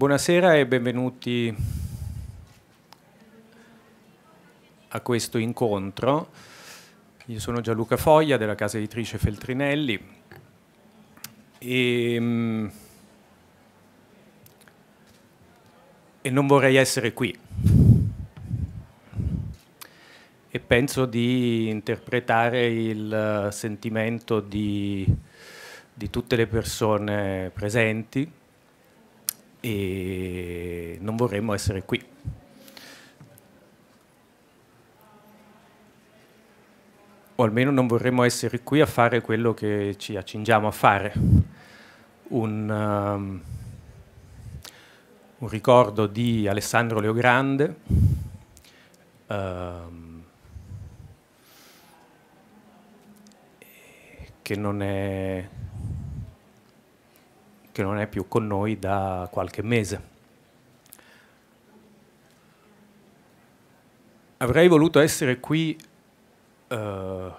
Buonasera e benvenuti a questo incontro. Io sono Gianluca Foglia della casa editrice Feltrinelli e, ehm, e non vorrei essere qui. E penso di interpretare il eh, sentimento di, di tutte le persone presenti e non vorremmo essere qui. O almeno non vorremmo essere qui a fare quello che ci accingiamo a fare. Un, um, un ricordo di Alessandro Leogrande, um, che non è che non è più con noi da qualche mese. Avrei voluto essere qui eh,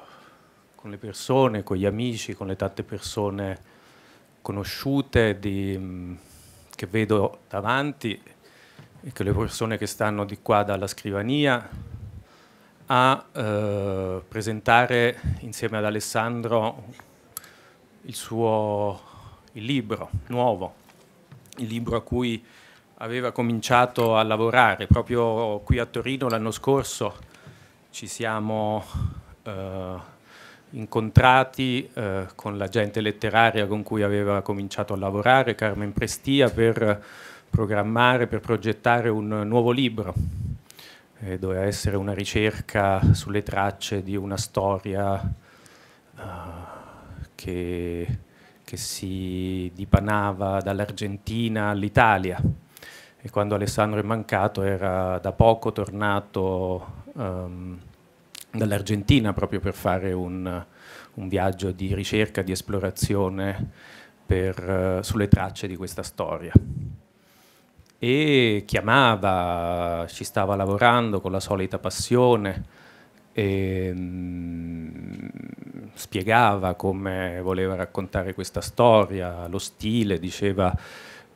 con le persone, con gli amici, con le tante persone conosciute di, mm, che vedo davanti e con le persone che stanno di qua dalla scrivania a eh, presentare insieme ad Alessandro il suo il libro nuovo, il libro a cui aveva cominciato a lavorare. Proprio qui a Torino l'anno scorso ci siamo eh, incontrati eh, con la gente letteraria con cui aveva cominciato a lavorare, Carmen Prestia, per programmare, per progettare un nuovo libro. Eh, doveva essere una ricerca sulle tracce di una storia eh, che che si dipanava dall'Argentina all'Italia e quando Alessandro è mancato era da poco tornato um, dall'Argentina proprio per fare un, un, viaggio di ricerca, di esplorazione per, uh, sulle tracce di questa storia. E chiamava, ci stava lavorando con la solita passione. E, um, spiegava come voleva raccontare questa storia, lo stile, diceva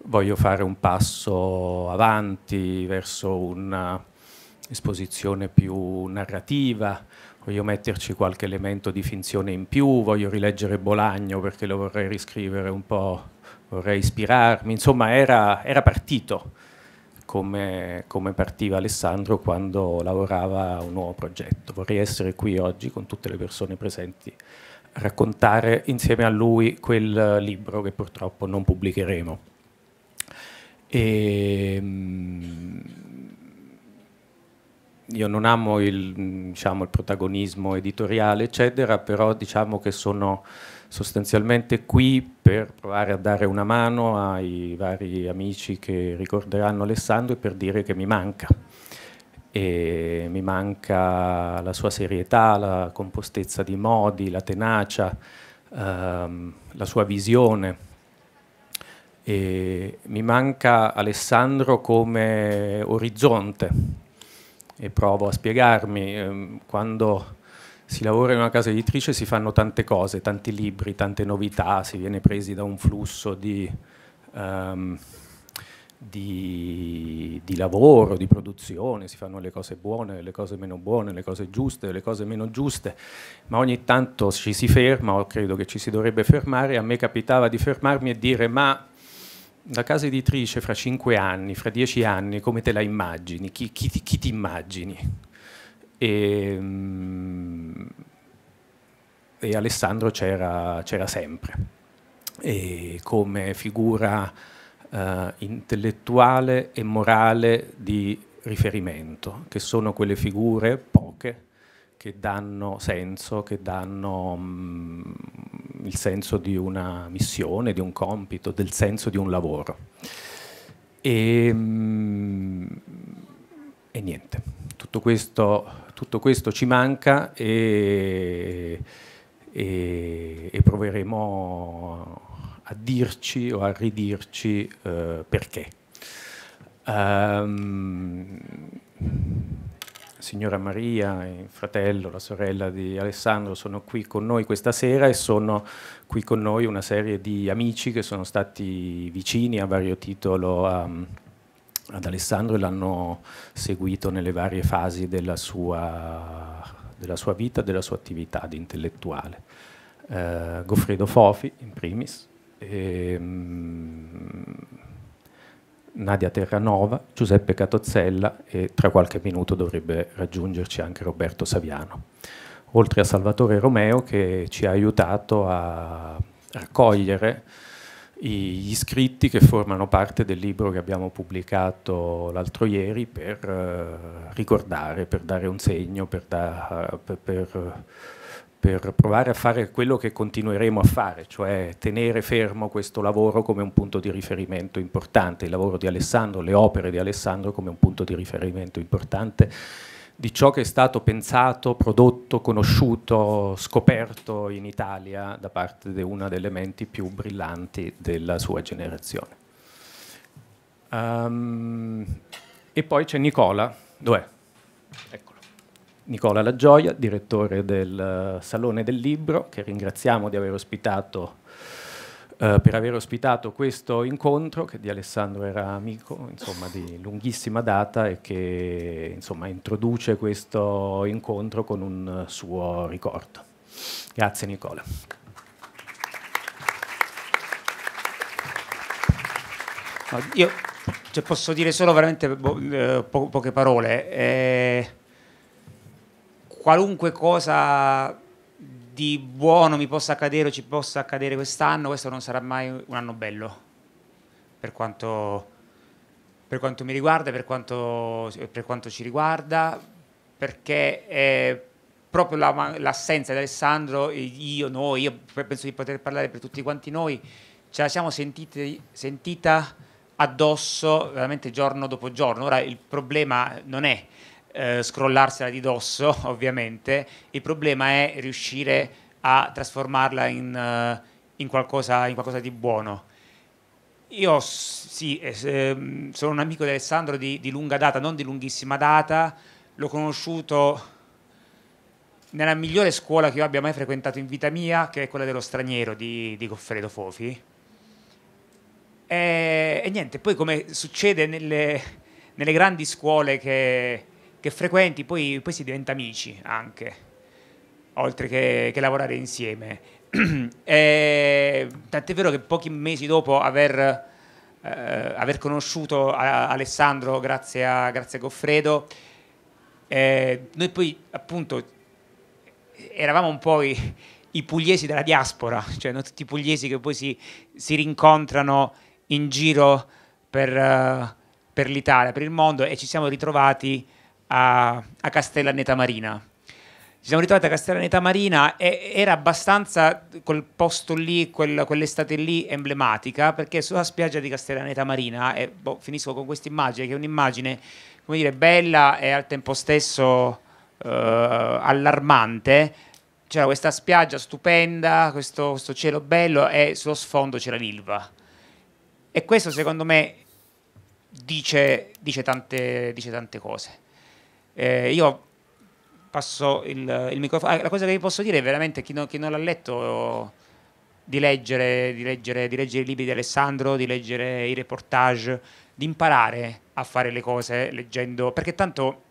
voglio fare un passo avanti verso un'esposizione più narrativa, voglio metterci qualche elemento di finzione in più, voglio rileggere Bolagno perché lo vorrei riscrivere un po', vorrei ispirarmi, insomma era, era partito come, come, partiva Alessandro quando lavorava a un nuovo progetto. Vorrei essere qui oggi con tutte le persone presenti a raccontare insieme a lui quel libro che purtroppo non pubblicheremo. E, ehm, io non amo il, diciamo, il protagonismo editoriale, eccetera, però diciamo che sono sostanzialmente qui per provare a dare una mano ai vari amici che ricorderanno Alessandro e per dire che mi manca. E mi manca la sua serietà, la compostezza di modi, la tenacia, ehm, la sua visione. E mi manca Alessandro come orizzonte e provo a spiegarmi. Ehm, quando si lavora in una casa editrice, si fanno tante cose, tanti libri, tante novità, si viene presi da un flusso di, um, di, di, lavoro, di produzione, si fanno le cose buone, le cose meno buone, le cose giuste, le cose meno giuste, ma ogni tanto ci si ferma, o credo che ci si dovrebbe fermare, a me capitava di fermarmi e dire ma la casa editrice fra cinque anni, fra dieci anni, come te la immagini? chi, chi, chi ti immagini? e, ehm, e Alessandro c'era, sempre e come figura eh, intellettuale e morale di riferimento, che sono quelle figure poche che danno senso, che danno mh, mm, il senso di una missione, di un compito, del senso di un lavoro. E, mh, mm, e niente, tutto questo tutto questo ci manca e, e, e proveremo a dirci o a ridirci eh, perché. Um, signora Maria, il fratello, la sorella di Alessandro sono qui con noi questa sera e sono qui con noi una serie di amici che sono stati vicini a vario titolo a ad Alessandro e l'hanno seguito nelle varie fasi della sua, della sua vita, della sua attività di intellettuale. Eh, Goffredo Fofi, in primis, e, um, Nadia Terranova, Giuseppe Catozzella e tra qualche minuto dovrebbe raggiungerci anche Roberto Saviano. Oltre a Salvatore Romeo che ci ha aiutato a raccogliere gli scritti che formano parte del libro che abbiamo pubblicato l'altro ieri per eh, ricordare, per dare un segno, per, da, per, per, per, provare a fare quello che continueremo a fare, cioè tenere fermo questo lavoro come un punto di riferimento importante, il lavoro di Alessandro, le opere di Alessandro come un punto di riferimento importante di ciò che è stato pensato, prodotto, conosciuto, scoperto in Italia da parte di una delle menti più brillanti della sua generazione. Um, e poi c'è Nicola, dov'è? Eccolo. Nicola La direttore del eh, Salone del Libro, che ringraziamo di aver ospitato eh, per aver ospitato questo incontro che di Alessandro era amico, insomma di lunghissima data e che insomma, introduce questo incontro con un suo ricordo. Grazie Nicola. Io cioè, posso dire solo veramente boh, eh, po poche parole. Eh, qualunque cosa di buono mi possa accadere o ci possa accadere quest'anno, questo non sarà mai un anno bello, per quanto, per quanto mi riguarda, per quanto, per quanto, ci riguarda, perché eh, proprio la, l'assenza di Alessandro, io, noi, io penso di poter parlare per tutti quanti noi, ce la siamo sentite, sentita addosso veramente giorno dopo giorno. Ora il problema non è eh, scrollarsela di dosso, ovviamente, il problema è riuscire a trasformarla in, eh, in, qualcosa, in qualcosa, di buono. Io sì, eh, ehm, sono un amico di Alessandro di, di lunga data, non di lunghissima data, l'ho conosciuto nella migliore scuola che io abbia mai frequentato in vita mia, che è quella dello straniero di, di Goffredo Fofi. E, e, niente, poi come succede nelle, nelle grandi scuole che, che frequenti, poi, poi si diventa amici anche, oltre che, che lavorare insieme. e, eh, tant'è vero che pochi mesi dopo aver, eh, aver conosciuto a, eh, Alessandro grazie a, grazie a Goffredo, eh, noi poi appunto eravamo un po' i, i, pugliesi della diaspora, cioè non tutti i pugliesi che poi si, si rincontrano in giro per, uh, per l'Italia, per il mondo e ci siamo ritrovati a, a Castellaneta Marina. Ci siamo ritrovati a Castellaneta Marina e era abbastanza quel posto lì, quel, quell'estate lì emblematica, perché sulla spiaggia di Castellaneta Marina, e boh, finisco con questa immagine, che è un'immagine, come dire, bella e al tempo stesso eh, allarmante, c'era questa spiaggia stupenda, questo, questo, cielo bello e sullo sfondo c'era l'Ilva. E questo secondo me dice, dice, tante, dice tante cose. Eh, io passo il, il microfono. Ah, la cosa che vi posso dire è veramente chi, no, chi non l'ha letto di leggere, di leggere, di leggere i libri di Alessandro, di leggere i reportage, di imparare a fare le cose leggendo, perché tanto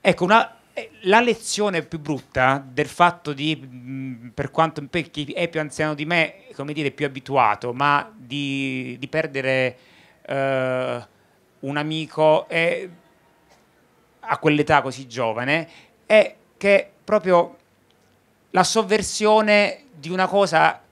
ecco una, la lezione più brutta del fatto di, per quanto per chi è più anziano di me, come dire, più abituato, ma di, di perdere eh, un amico è a quell'età così giovane è che proprio la sovversione di una cosa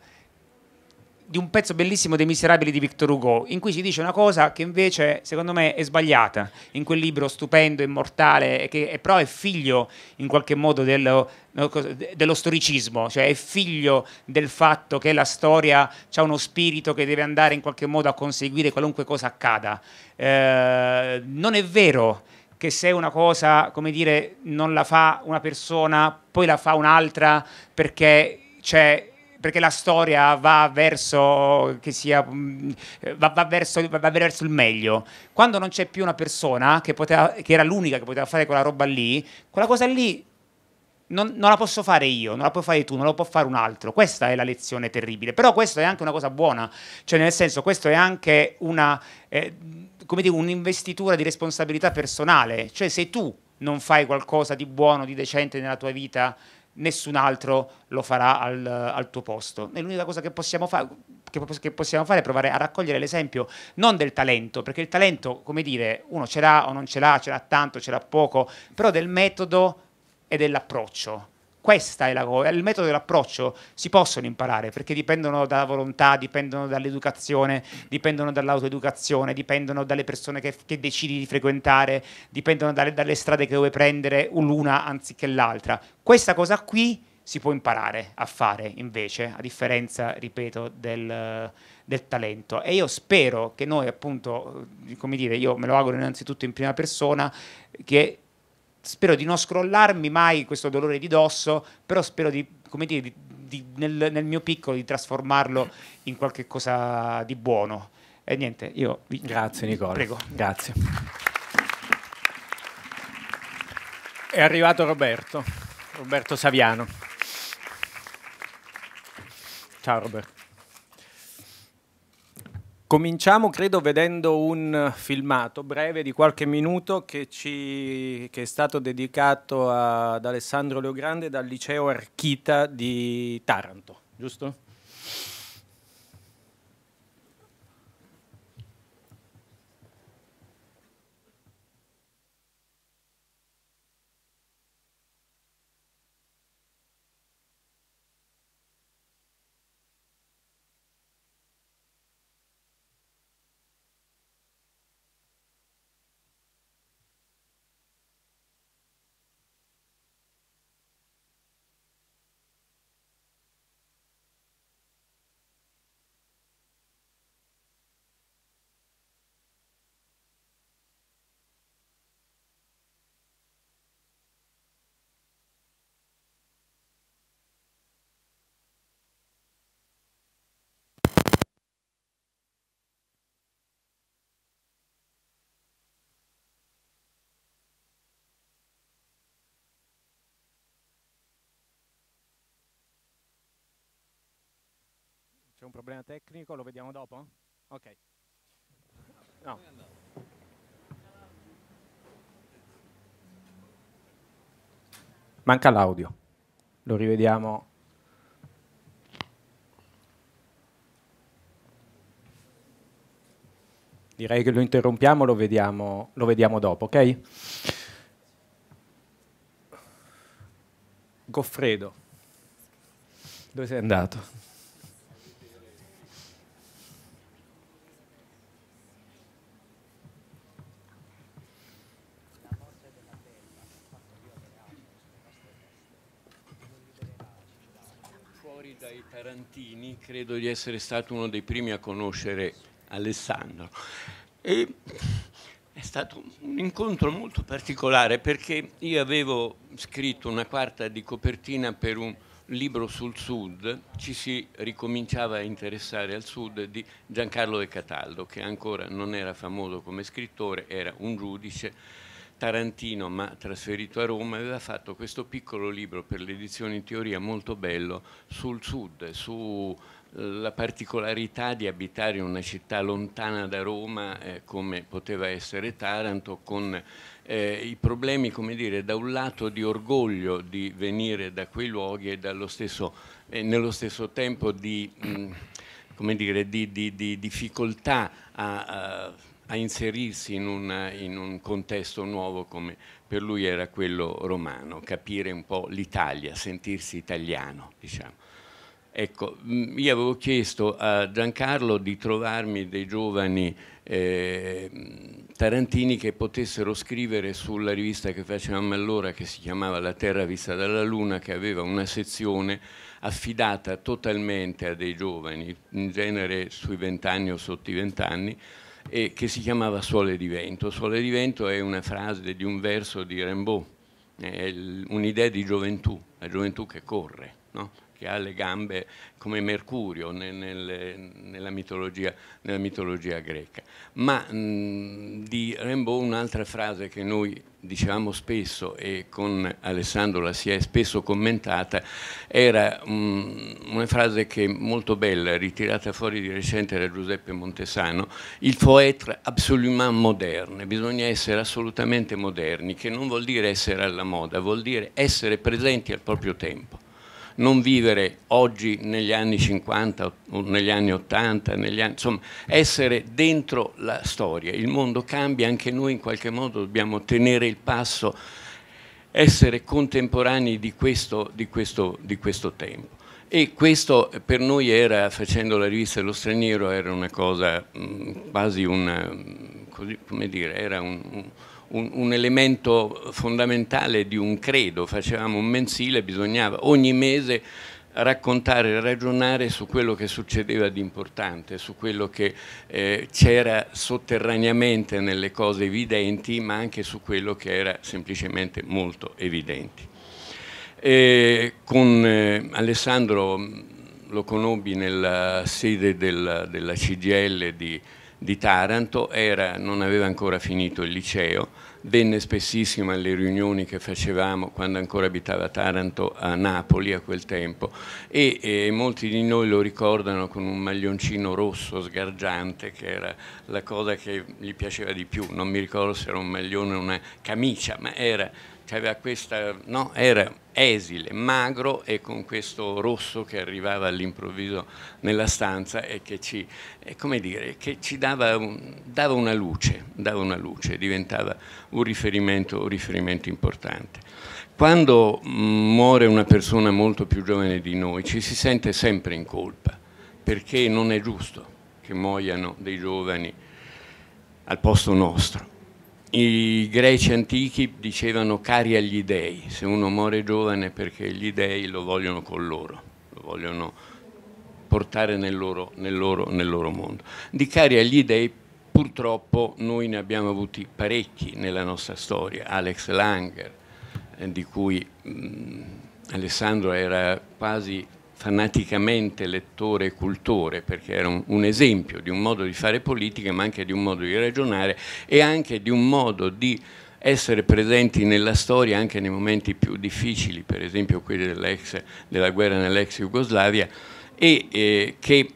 di un pezzo bellissimo dei Miserabili di Victor Hugo, in cui si dice una cosa che invece secondo me è sbagliata, in quel libro stupendo, immortale, che è, però è figlio in qualche modo dello, dello storicismo, cioè è figlio del fatto che la storia ha uno spirito che deve andare in qualche modo a conseguire qualunque cosa accada. Eh, non è vero che se una cosa, come dire, non la fa una persona, poi la fa un'altra perché c'è perché la storia va verso, sia, mm, va, va, verso, va verso, il meglio. Quando non c'è più una persona che, poteva, che era l'unica che poteva fare quella roba lì, quella cosa lì non, non, la posso fare io, non la puoi fare tu, non la può fare un altro. Questa è la lezione terribile. Però questo è anche una cosa buona, cioè nel senso, questo è anche una... Eh, come dire, un'investitura di responsabilità personale, cioè se tu non fai qualcosa di buono, di decente nella tua vita, nessun altro lo farà al, al tuo posto. E l'unica cosa che possiamo, fa- che, che possiamo, fare è provare a raccogliere l'esempio non del talento, perché il talento, come dire, uno ce l'ha o non ce l'ha, ce l'ha tanto, ce l'ha poco, però del metodo e dell'approccio questa è la cosa, il metodo e l'approccio si possono imparare perché dipendono dalla volontà, dipendono dall'educazione, dipendono dall'autoeducazione, dipendono dalle persone che, che decidi di frequentare, dipendono dalle, dalle strade che vuoi prendere l'una anziché l'altra. Questa cosa qui si può imparare a fare invece, a differenza, ripeto, del, del, talento. E io spero che noi, appunto, come dire, io me lo auguro innanzitutto in prima persona, che spero di non scrollarmi mai questo dolore di dosso, però spero di, come dire, di, di, nel, nel, mio piccolo di trasformarlo in qualche cosa di buono. E niente, io vi Grazie Nicola. Prego. Grazie. È arrivato Roberto, Roberto Saviano. Ciao Roberto. Cominciamo, credo, vedendo un filmato breve di qualche minuto che, ci, che è stato dedicato ad Alessandro Leogrande dal liceo Archita di Taranto, giusto? un problema tecnico, lo vediamo dopo? Ok. No. Manca l'audio, lo rivediamo. Direi che lo interrompiamo, lo vediamo, lo vediamo dopo, ok? Goffredo, dove sei andato? anni credo di essere stato uno dei primi a conoscere Alessandro. E è stato un incontro molto particolare perché io avevo scritto una quarta di copertina per un libro sul sud, ci si ricominciava a interessare al sud di Giancarlo De Cataldo, che ancora non era famoso come scrittore, era un giudice Tarantino, ma trasferito a Roma, aveva fatto questo piccolo libro per l'edizione in teoria molto bello sul sud, sulla eh, particolarità di abitare in una città lontana da Roma eh, come poteva essere Taranto, con eh, i problemi, come dire, da un lato di orgoglio di venire da quei luoghi e stesso, eh, nello stesso tempo di... Mh, mm, come dire, di, di, di difficoltà a, a, a inserirsi in, una, in, un contesto nuovo come per lui era quello romano, capire un po' l'Italia, sentirsi italiano, diciamo. Ecco, mm, io avevo chiesto a Giancarlo di trovarmi dei giovani eh, tarantini che potessero scrivere sulla rivista che facevamo allora, che si chiamava La Terra vista dalla Luna, che aveva una sezione affidata totalmente a dei giovani, in genere sui vent'anni o sotto i vent'anni, e che si chiamava Sole di Vento. Sole di Vento è una frase di un verso di Rimbaud, è un'idea di gioventù, la gioventù che corre. No? che ha le gambe come Mercurio nel, nel, nella, mitologia, nella, mitologia, greca. Ma mh, di Rimbaud un'altra frase che noi dicevamo spesso e con Alessandro la si è spesso commentata, era um, una frase che è molto bella, ritirata fuori di recente da Giuseppe Montesano, il faut être absolument moderne, bisogna essere assolutamente moderni, che non vuol dire essere alla moda, vuol dire essere presenti al proprio tempo non vivere oggi negli anni 50 o negli anni 80, negli anni, insomma essere dentro la storia. Il mondo cambia, anche noi in qualche modo dobbiamo tenere il passo, essere contemporanei di questo, di questo, di questo tempo. E questo eh, per noi era, facendo la rivista dello Straniero, era una cosa mh, mm, quasi una, mm, come dire, era un, un un, un, elemento fondamentale di un credo, facevamo un mensile, bisognava ogni mese raccontare, ragionare su quello che succedeva di importante, su quello che eh, c'era sotterraneamente nelle cose evidenti, ma anche su quello che era semplicemente molto evidente. E con eh, Alessandro mm, lo conobbi nella sede della, della CGL di di Taranto, era, non aveva ancora finito il liceo, venne spessissimo alle riunioni che facevamo quando ancora abitava Taranto a Napoli a quel tempo e, e molti di noi lo ricordano con un maglioncino rosso sgargiante che era la cosa che gli piaceva di più, non mi ricordo se era un maglione o una camicia, ma era cioè questa, no? era esile, magro e con questo rosso che arrivava all'improvviso nella stanza e che ci, come dire, che ci dava, dava, una luce, dava una luce, diventava un riferimento, un riferimento importante. Quando mm, muore una persona molto più giovane di noi ci si sente sempre in colpa perché non è giusto che muoiano dei giovani al posto nostro i greci antichi dicevano cari agli dèi, se uno muore giovane perché gli dèi lo vogliono con loro, lo vogliono portare nel loro, nel loro, nel loro mondo. Di cari agli dèi purtroppo noi ne abbiamo avuti parecchi nella nostra storia, Alex Langer, eh, di cui mh, mm, Alessandro era quasi fanaticamente lettore e cultore, perché era un, un, esempio di un modo di fare politica, ma anche di un modo di ragionare e anche di un modo di essere presenti nella storia anche nei momenti più difficili, per esempio quelli della guerra nell'ex Jugoslavia, e eh, che,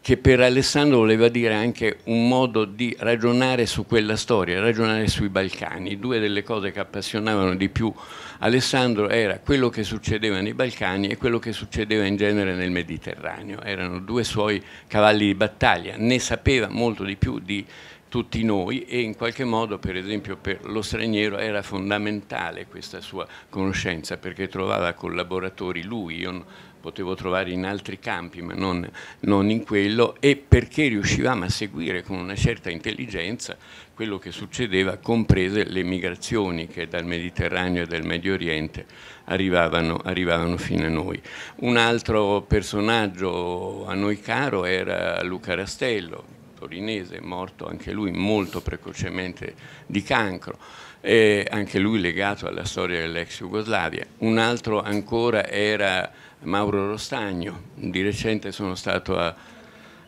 che per Alessandro voleva dire anche un modo di ragionare su quella storia, ragionare sui Balcani, due delle cose che appassionavano di più Alessandro era quello che succedeva nei Balcani e quello che succedeva in genere nel Mediterraneo, erano due suoi cavalli di battaglia, ne sapeva molto di più di tutti noi e in qualche modo per esempio per lo straniero era fondamentale questa sua conoscenza perché trovava collaboratori lui, io potevo trovare in altri campi ma non, non, in quello e perché riuscivamo a seguire con una certa intelligenza quello che succedeva, comprese le migrazioni che dal Mediterraneo e dal Medio Oriente arrivavano, arrivavano fino a noi. Un altro personaggio a noi caro era Luca Rastello, torinese, morto anche lui molto precocemente di cancro, E anche lui legato alla storia dell'ex Jugoslavia. Un altro ancora era Mauro Rostagno. Di recente sono stato a,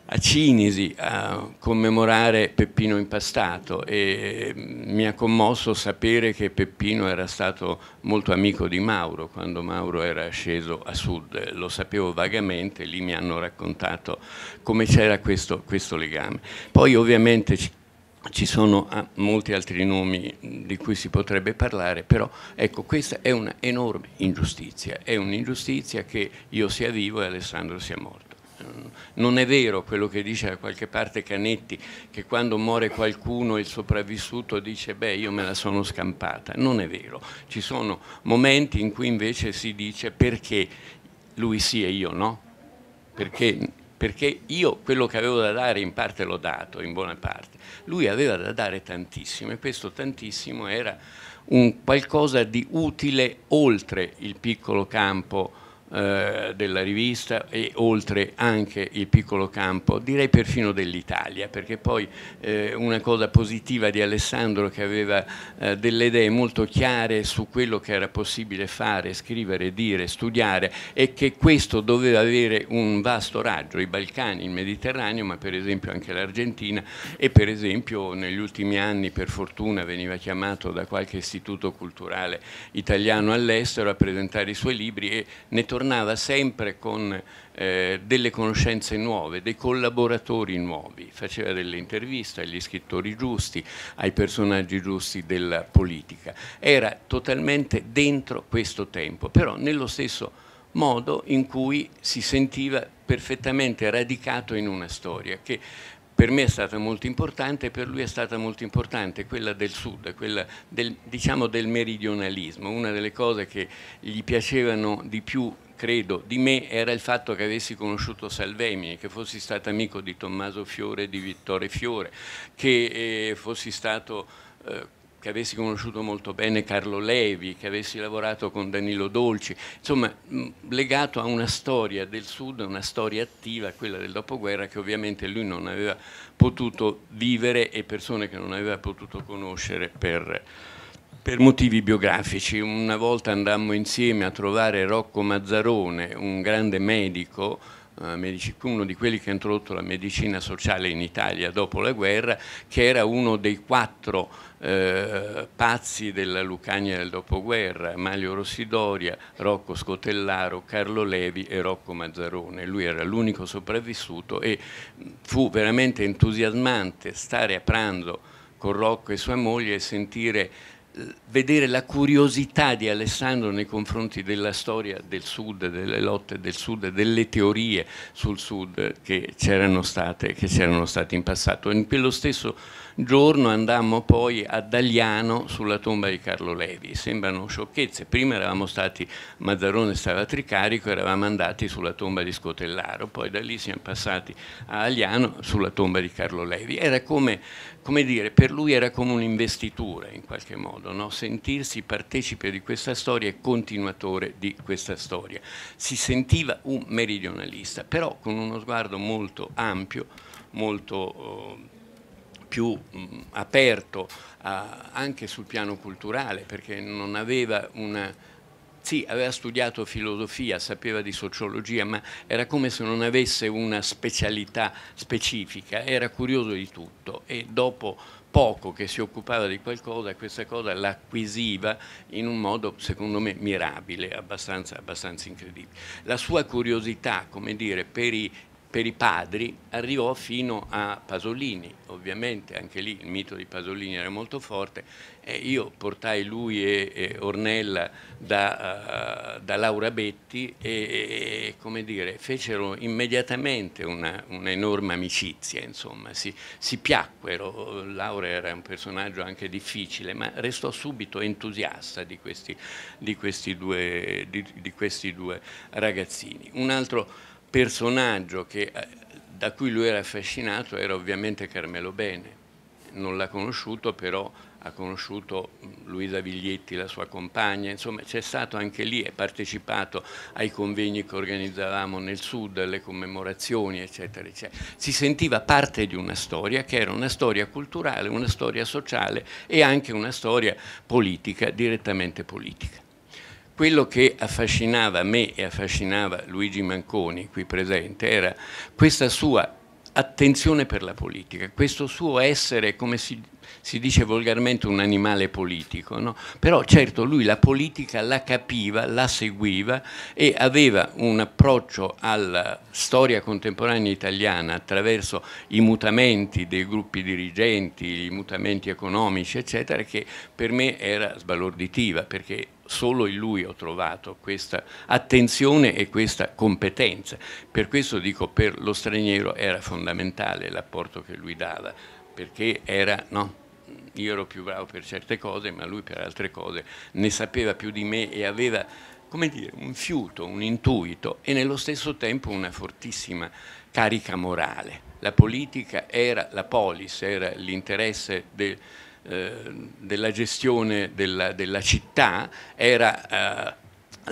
a Cinisi a commemorare Peppino Impastato e mm, mi ha commosso sapere che Peppino era stato molto amico di Mauro quando Mauro era sceso a sud, eh, lo sapevo vagamente, lì mi hanno raccontato come c'era questo, questo legame. Poi ovviamente ci sono ah, molti altri nomi di cui si potrebbe parlare, però ecco, questa è un'enorme ingiustizia, è un'ingiustizia che io sia vivo e Alessandro sia morto. Non è vero quello che dice da qualche parte Canetti, che quando muore qualcuno il sopravvissuto dice beh io me la sono scampata, non è vero. Ci sono momenti in cui invece si dice perché lui sì e io no, perché perché io quello che avevo da dare in parte l'ho dato, in buona parte. Lui aveva da dare tantissimo e questo tantissimo era un qualcosa di utile oltre il piccolo campo eh, della rivista e oltre anche il piccolo campo, direi perfino dell'Italia, perché poi eh, una cosa positiva di Alessandro che aveva eh, delle idee molto chiare su quello che era possibile fare, scrivere, dire, studiare e che questo doveva avere un vasto raggio, i Balcani, il Mediterraneo, ma per esempio anche l'Argentina e per esempio negli ultimi anni per fortuna veniva chiamato da qualche istituto culturale italiano all'estero a presentare i suoi libri e ne tornava tornava sempre con eh, delle conoscenze nuove, dei collaboratori nuovi, faceva delle interviste agli scrittori giusti, ai personaggi giusti della politica, era totalmente dentro questo tempo, però nello stesso modo in cui si sentiva perfettamente radicato in una storia che per me è stata molto importante e per lui è stata molto importante, quella del sud, quella del, diciamo del meridionalismo, una delle cose che gli piacevano di più credo, di me era il fatto che avessi conosciuto Salvemini, che fossi stato amico di Tommaso Fiore e di Vittore Fiore, che eh, fossi stato... Eh, che avessi conosciuto molto bene Carlo Levi, che avessi lavorato con Danilo Dolci, insomma legato a una storia del Sud, una storia attiva, quella del dopoguerra, che ovviamente lui non aveva potuto vivere e persone che non aveva potuto conoscere per, per motivi biografici. Una volta andammo insieme a trovare Rocco Mazzarone, un grande medico, eh, uno di quelli che ha introdotto la medicina sociale in Italia dopo la guerra, che era uno dei quattro eh, pazzi della Lucania del dopoguerra, Mario Rossidoria, Rocco Scotellaro, Carlo Levi e Rocco Mazzarone. Lui era l'unico sopravvissuto e mm, fu veramente entusiasmante stare a pranzo con Rocco e sua moglie e sentire vedere la curiosità di Alessandro nei confronti della storia del sud, delle lotte del sud, delle teorie sul sud che c'erano state, state, in passato. in quello stesso giorno andammo poi a Dagliano sulla tomba di Carlo Levi. Sembrano sciocchezze. Prima eravamo stati, Mazzarone stava a Tricarico, eravamo andati sulla tomba di Scotellaro, poi da lì siamo passati a Agliano sulla tomba di Carlo Levi. Era come come dire, per lui era come un'investitura in qualche modo, no? sentirsi partecipe di questa storia e continuatore di questa storia. Si sentiva un meridionalista, però con uno sguardo molto ampio, molto eh, più mh, mm, aperto a, anche sul piano culturale, perché non aveva una sì, aveva studiato filosofia, sapeva di sociologia, ma era come se non avesse una specialità specifica, era curioso di tutto e dopo poco che si occupava di qualcosa, questa cosa l'acquisiva in un modo, secondo me, mirabile, abbastanza, abbastanza incredibile. La sua curiosità, come dire, per i per i padri arrivò fino a Pasolini, ovviamente anche lì il mito di Pasolini era molto forte e io portai lui e, e Ornella da, uh, da, Laura Betti e, e dire, fecero immediatamente un'enorme amicizia, insomma, si, si piacquero, Laura era un personaggio anche difficile, ma restò subito entusiasta di questi, di questi, due, di, di questi due ragazzini. Un altro personaggio che, eh, da cui lui era affascinato era ovviamente Carmelo Bene. Non l'ha conosciuto, però ha conosciuto Luisa Viglietti, la sua compagna, insomma c'è stato anche lì, ha partecipato ai convegni che organizzavamo nel sud, alle commemorazioni, eccetera, eccetera. Si sentiva parte di una storia che era una storia culturale, una storia sociale e anche una storia politica, direttamente politica quello che affascinava me e affascinava Luigi Manconi qui presente era questa sua attenzione per la politica, questo suo essere, come si, si dice volgarmente, un animale politico. No? Però certo lui la politica la capiva, la seguiva e aveva un approccio alla storia contemporanea italiana attraverso i mutamenti dei gruppi dirigenti, i mutamenti economici, eccetera, che per me era sbalorditiva, perché solo in lui ho trovato questa attenzione e questa competenza. Per questo dico, per lo straniero era fondamentale l'apporto che lui dava, perché era, no, io ero più bravo per certe cose, ma lui per altre cose ne sapeva più di me e aveva, come dire, un fiuto, un intuito e nello stesso tempo una fortissima carica morale. La politica era la polis, era l'interesse del eh, della gestione della, della città era eh,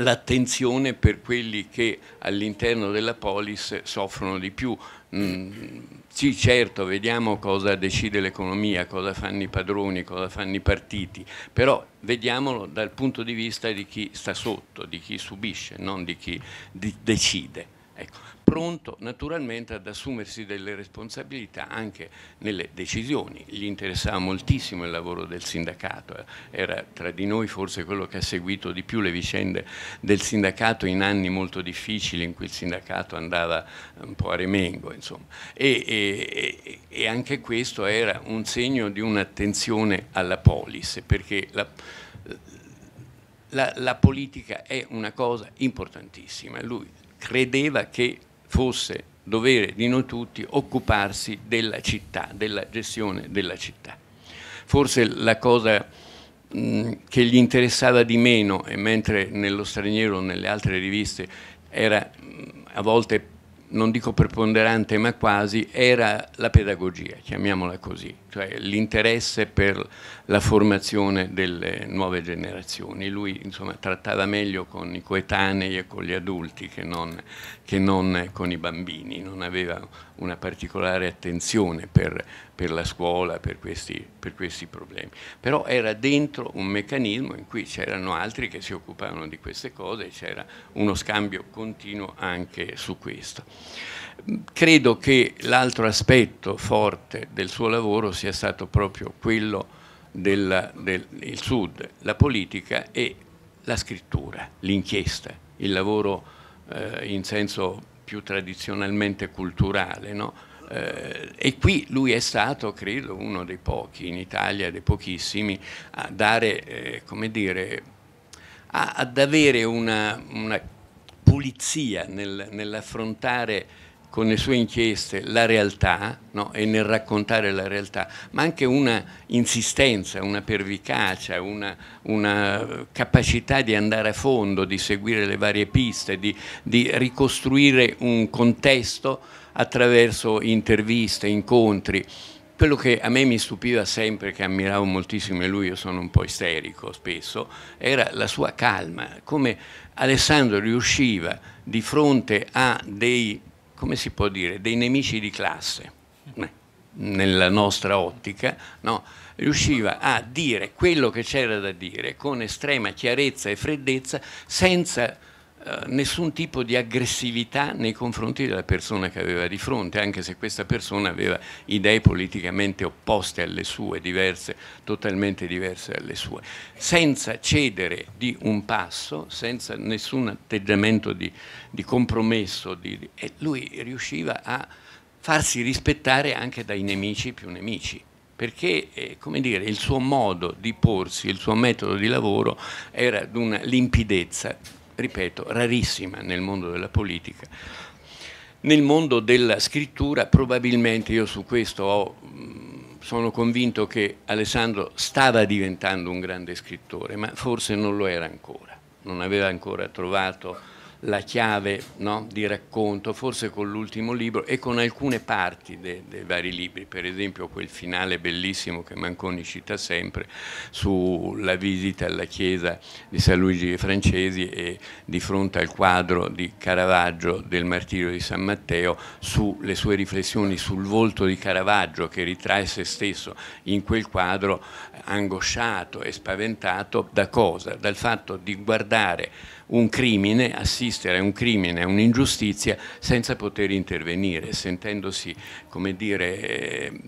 l'attenzione per quelli che all'interno della polis soffrono di più. Mm, sì, certo, vediamo cosa decide l'economia, cosa fanno i padroni, cosa fanno i partiti, però vediamolo dal punto di vista di chi sta sotto, di chi subisce, non di chi di decide. Ecco pronto naturalmente ad assumersi delle responsabilità anche nelle decisioni. Gli interessava moltissimo il lavoro del sindacato, eh. era tra di noi forse quello che ha seguito di più le vicende del sindacato in anni molto difficili in cui il sindacato andava eh, un po' a remengo. Insomma. E, e, e anche questo era un segno di un'attenzione alla polis, perché la, la, la, politica è una cosa importantissima. Lui credeva che fosse dovere di noi tutti occuparsi della città, della gestione della città. Forse la cosa che gli interessava di meno, e mentre nello straniero, nelle altre riviste, era a volte non dico preponderante ma quasi, era la pedagogia, chiamiamola così, cioè l'interesse per la formazione delle nuove generazioni. Lui insomma, trattava meglio con i coetanei e con gli adulti che non, che non con i bambini, non aveva una particolare attenzione per per la scuola, per questi, per questi problemi. Però era dentro un meccanismo in cui c'erano altri che si occupavano di queste cose e c'era uno scambio continuo anche su questo. Credo che l'altro aspetto forte del suo lavoro sia stato proprio quello della, del Sud, la politica e la scrittura, l'inchiesta, il lavoro eh, in senso più tradizionalmente culturale, no? Eh, e qui lui è stato, credo, uno dei pochi in Italia, dei pochissimi, a dare, eh, come dire, a, ad avere una, una pulizia nel, nell'affrontare con le sue inchieste la realtà no? e nel raccontare la realtà, ma anche una insistenza, una pervicacia, una, una capacità di andare a fondo, di seguire le varie piste, di, di ricostruire un contesto attraverso interviste, incontri. Quello che a me mi stupiva sempre, che ammiravo moltissimo e lui, io sono un po' isterico spesso, era la sua calma, come Alessandro riusciva di fronte a dei, come si può dire, dei nemici di classe, eh, nella nostra ottica, no? riusciva a dire quello che c'era da dire con estrema chiarezza e freddezza senza eh, nessun tipo di aggressività nei confronti della persona che aveva di fronte, anche se questa persona aveva idee politicamente opposte alle sue, diverse, totalmente diverse dalle sue, senza cedere di un passo, senza nessun atteggiamento di, di compromesso, di, e lui riusciva a farsi rispettare anche dai nemici più nemici perché eh, dire, il suo modo di porsi, il suo metodo di lavoro era di una limpidezza ripeto, rarissima nel mondo della politica. Nel mondo della scrittura probabilmente io su questo ho, sono convinto che Alessandro stava diventando un grande scrittore, ma forse non lo era ancora, non aveva ancora trovato la chiave no, di racconto, forse con l'ultimo libro e con alcune parti de, dei vari libri, per esempio quel finale bellissimo che Manconi cita sempre sulla visita alla chiesa di San Luigi dei Francesi e di fronte al quadro di Caravaggio del martirio di San Matteo sulle sue riflessioni sul volto di Caravaggio che ritrae se stesso in quel quadro angosciato e spaventato da cosa? Dal fatto di guardare un crimine, assistere a un crimine, a un'ingiustizia senza poter intervenire, sentendosi, come dire, eh,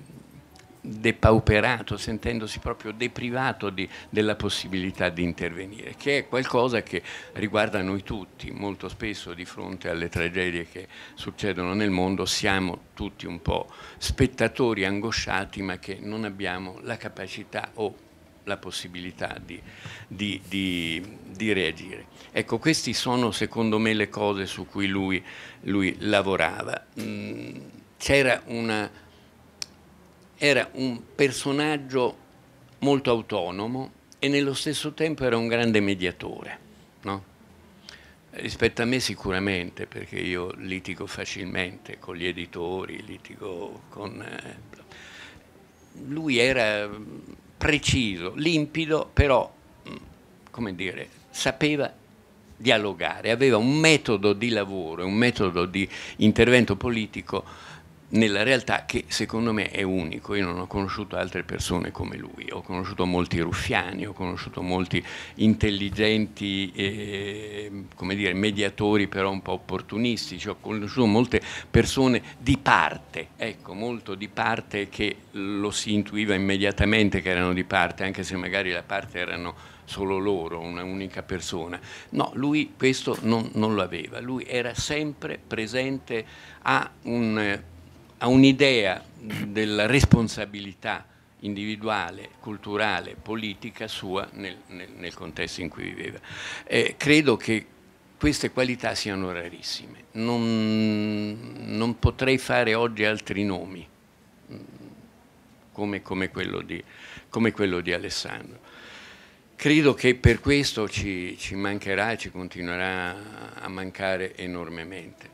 depauperato, sentendosi proprio deprivato di, della possibilità di intervenire, che è qualcosa che riguarda noi tutti, molto spesso di fronte alle tragedie che succedono nel mondo siamo tutti un po' spettatori angosciati ma che non abbiamo la capacità o la possibilità di, di, di, di, reagire. Ecco, queste sono secondo me le cose su cui lui, lui lavorava. Mm, c'era una, era un personaggio molto autonomo e nello stesso tempo era un grande mediatore. No? Rispetto a me sicuramente, perché io litigo facilmente con gli editori, litigo con... Eh, lui era preciso, limpido, però, mm, come dire, sapeva dialogare, aveva un metodo di lavoro, un metodo di intervento politico nella realtà che secondo me è unico. Io non ho conosciuto altre persone come lui, ho conosciuto molti ruffiani, ho conosciuto molti intelligenti, eh, come dire, mediatori però un po' opportunistici, ho conosciuto molte persone di parte, ecco, molto di parte che lo si intuiva immediatamente che erano di parte, anche se magari la parte erano solo loro, una unica persona. No, lui questo non, non lo aveva, lui era sempre presente a un a un'idea della responsabilità individuale, culturale, politica sua nel, nel, nel contesto in cui viveva. Eh, credo che queste qualità siano rarissime. Non, non potrei fare oggi altri nomi mm, come, come, quello, di, come quello, di, Alessandro. Credo che per questo ci, ci mancherà e ci continuerà a mancare enormemente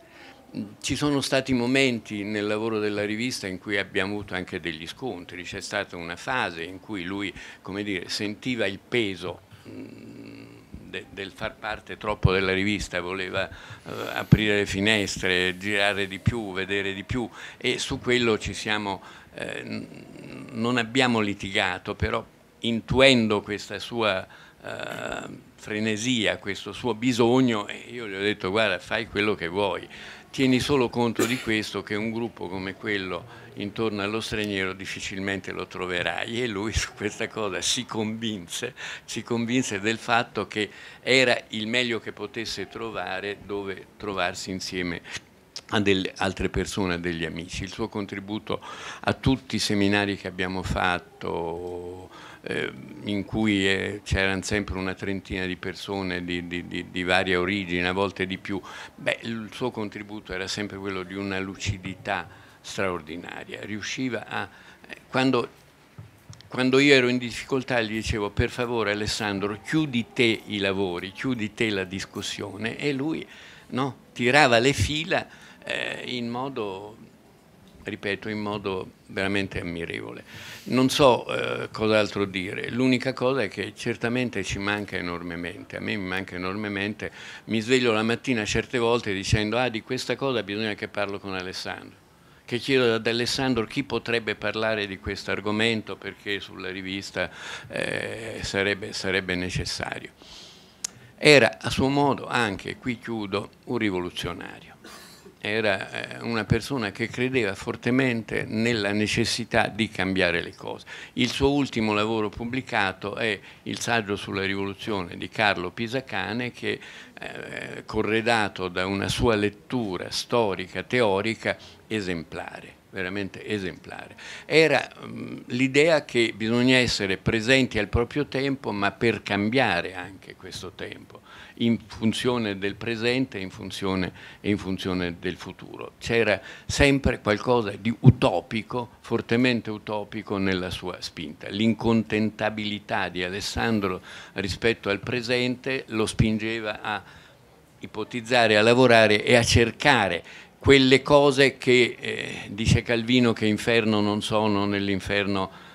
ci sono stati momenti nel lavoro della rivista in cui abbiamo avuto anche degli scontri, c'è stata una fase in cui lui come dire, sentiva il peso mm, de, del far parte troppo della rivista, voleva uh, aprire le finestre, girare di più, vedere di più e su quello ci siamo, eh, non abbiamo litigato, però intuendo questa sua... Uh, frenesia, questo suo bisogno e io gli ho detto guarda fai quello che vuoi, tieni solo conto di questo che un gruppo come quello intorno allo straniero difficilmente lo troverai e lui su questa cosa si convinse, si convinse del fatto che era il meglio che potesse trovare dove trovarsi insieme a delle altre persone, a degli amici. Il suo contributo a tutti i seminari che abbiamo fatto eh, in cui eh, c'erano sempre una trentina di persone di, di, di, di, varia origine, a volte di più, beh, il suo contributo era sempre quello di una lucidità straordinaria. Riusciva a... Eh, quando, quando io ero in difficoltà gli dicevo per favore Alessandro chiudi te i lavori, chiudi te la discussione e lui no, tirava le fila eh, in modo ripeto, in modo veramente ammirevole. Non so eh, cos'altro dire, l'unica cosa è che certamente ci manca enormemente, a me mi manca enormemente, mi sveglio la mattina certe volte dicendo ah di questa cosa bisogna che parlo con Alessandro che chiedo ad Alessandro chi potrebbe parlare di questo argomento perché sulla rivista eh, sarebbe, sarebbe necessario. Era a suo modo anche, qui chiudo, un rivoluzionario era eh, una persona che credeva fortemente nella necessità di cambiare le cose. Il suo ultimo lavoro pubblicato è il saggio sulla rivoluzione di Carlo Pisacane che eh, corredato da una sua lettura storica, teorica, esemplare veramente esemplare. Era l'idea che bisogna essere presenti al proprio tempo, ma per cambiare anche questo tempo in funzione del presente e in funzione, in funzione del futuro. C'era sempre qualcosa di utopico, fortemente utopico nella sua spinta. L'incontentabilità di Alessandro rispetto al presente lo spingeva a ipotizzare, a lavorare e a cercare quelle cose che eh, dice Calvino che inferno non sono nell'inferno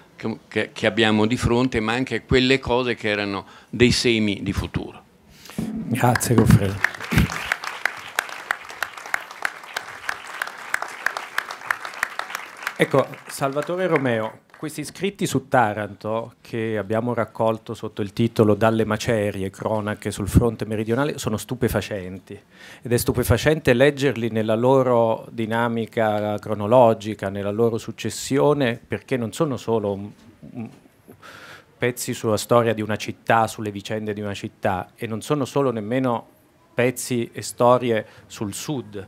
che, che abbiamo di fronte, ma anche quelle cose che erano dei semi di futuro. Grazie Goffredo. Ecco, Salvatore Romeo, questi scritti su Taranto che abbiamo raccolto sotto il titolo Dalle macerie, cronache sul fronte meridionale, sono stupefacenti ed è stupefacente leggerli nella loro dinamica cronologica, nella loro successione, perché non sono solo un, pezzi sulla storia di una città, sulle vicende di una città e non sono solo nemmeno pezzi e storie sul sud,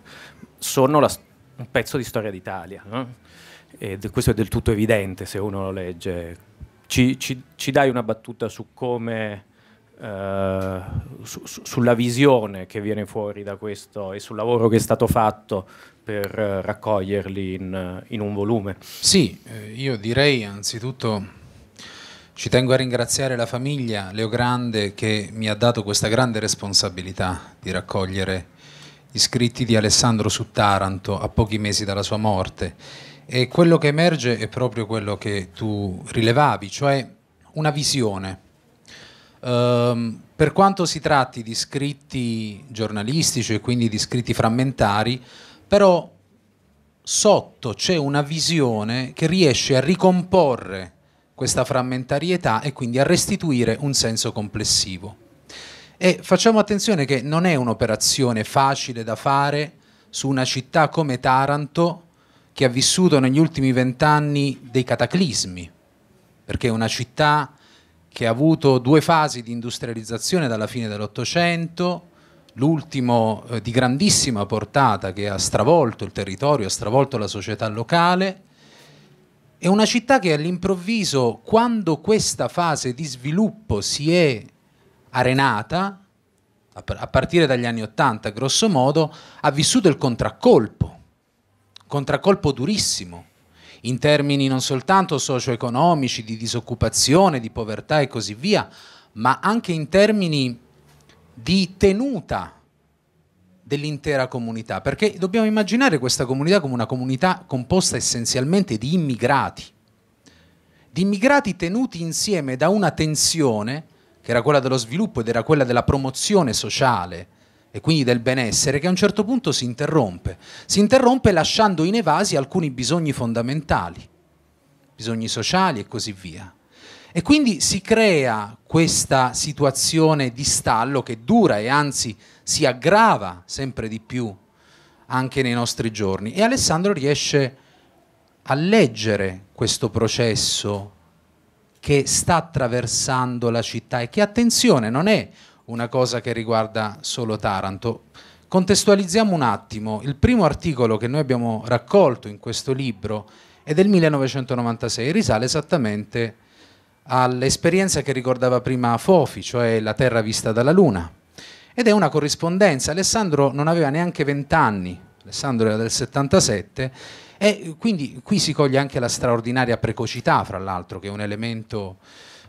sono la, un pezzo di storia d'Italia. No? questo è del tutto evidente se uno lo legge. Ci, ci, ci dai una battuta su come... Eh, su, sulla visione che viene fuori da questo e sul lavoro che è stato fatto per raccoglierli in, in un volume. Sì, eh, io direi anzitutto ci tengo a ringraziare la famiglia Leo Grande che mi ha dato questa grande responsabilità di raccogliere gli scritti di Alessandro su Taranto a pochi mesi dalla sua morte. E quello che emerge è proprio quello che tu rilevavi, cioè una visione. Um, per quanto si tratti di scritti giornalistici e quindi di scritti frammentari, però sotto c'è una visione che riesce a ricomporre questa frammentarietà e quindi a restituire un senso complessivo. E facciamo attenzione che non è un'operazione facile da fare su una città come Taranto che ha vissuto negli ultimi vent'anni dei cataclismi, perché è una città che ha avuto due fasi di industrializzazione dalla fine dell'Ottocento, l'ultimo eh, di grandissima portata che ha stravolto il territorio, ha stravolto la società locale, è una città che all'improvviso, quando questa fase di sviluppo si è arenata, a partire dagli anni Ottanta, grosso modo, ha vissuto il contraccolpo, contraccolpo durissimo, in termini non soltanto socio-economici, di disoccupazione, di povertà e così via, ma anche in termini di tenuta dell'intera comunità, perché dobbiamo immaginare questa comunità come una comunità composta essenzialmente di immigrati, di immigrati tenuti insieme da una tensione che era quella dello sviluppo ed era quella della promozione sociale e quindi del benessere che a un certo punto si interrompe, si interrompe lasciando in evasi alcuni bisogni fondamentali, bisogni sociali e così via. E quindi si crea questa situazione di stallo che dura e anzi si aggrava sempre di più anche nei nostri giorni e Alessandro riesce a leggere questo processo che sta attraversando la città e che, attenzione, non è una cosa che riguarda solo Taranto. Contestualizziamo un attimo, il primo articolo che noi abbiamo raccolto in questo libro è del 1996, risale esattamente all'esperienza che ricordava prima Fofi, cioè la Terra vista dalla Luna. Ed è una corrispondenza. Alessandro non aveva neanche 20 anni, Alessandro era del 77, e quindi qui si coglie anche la straordinaria precocità, fra l'altro, che è un elemento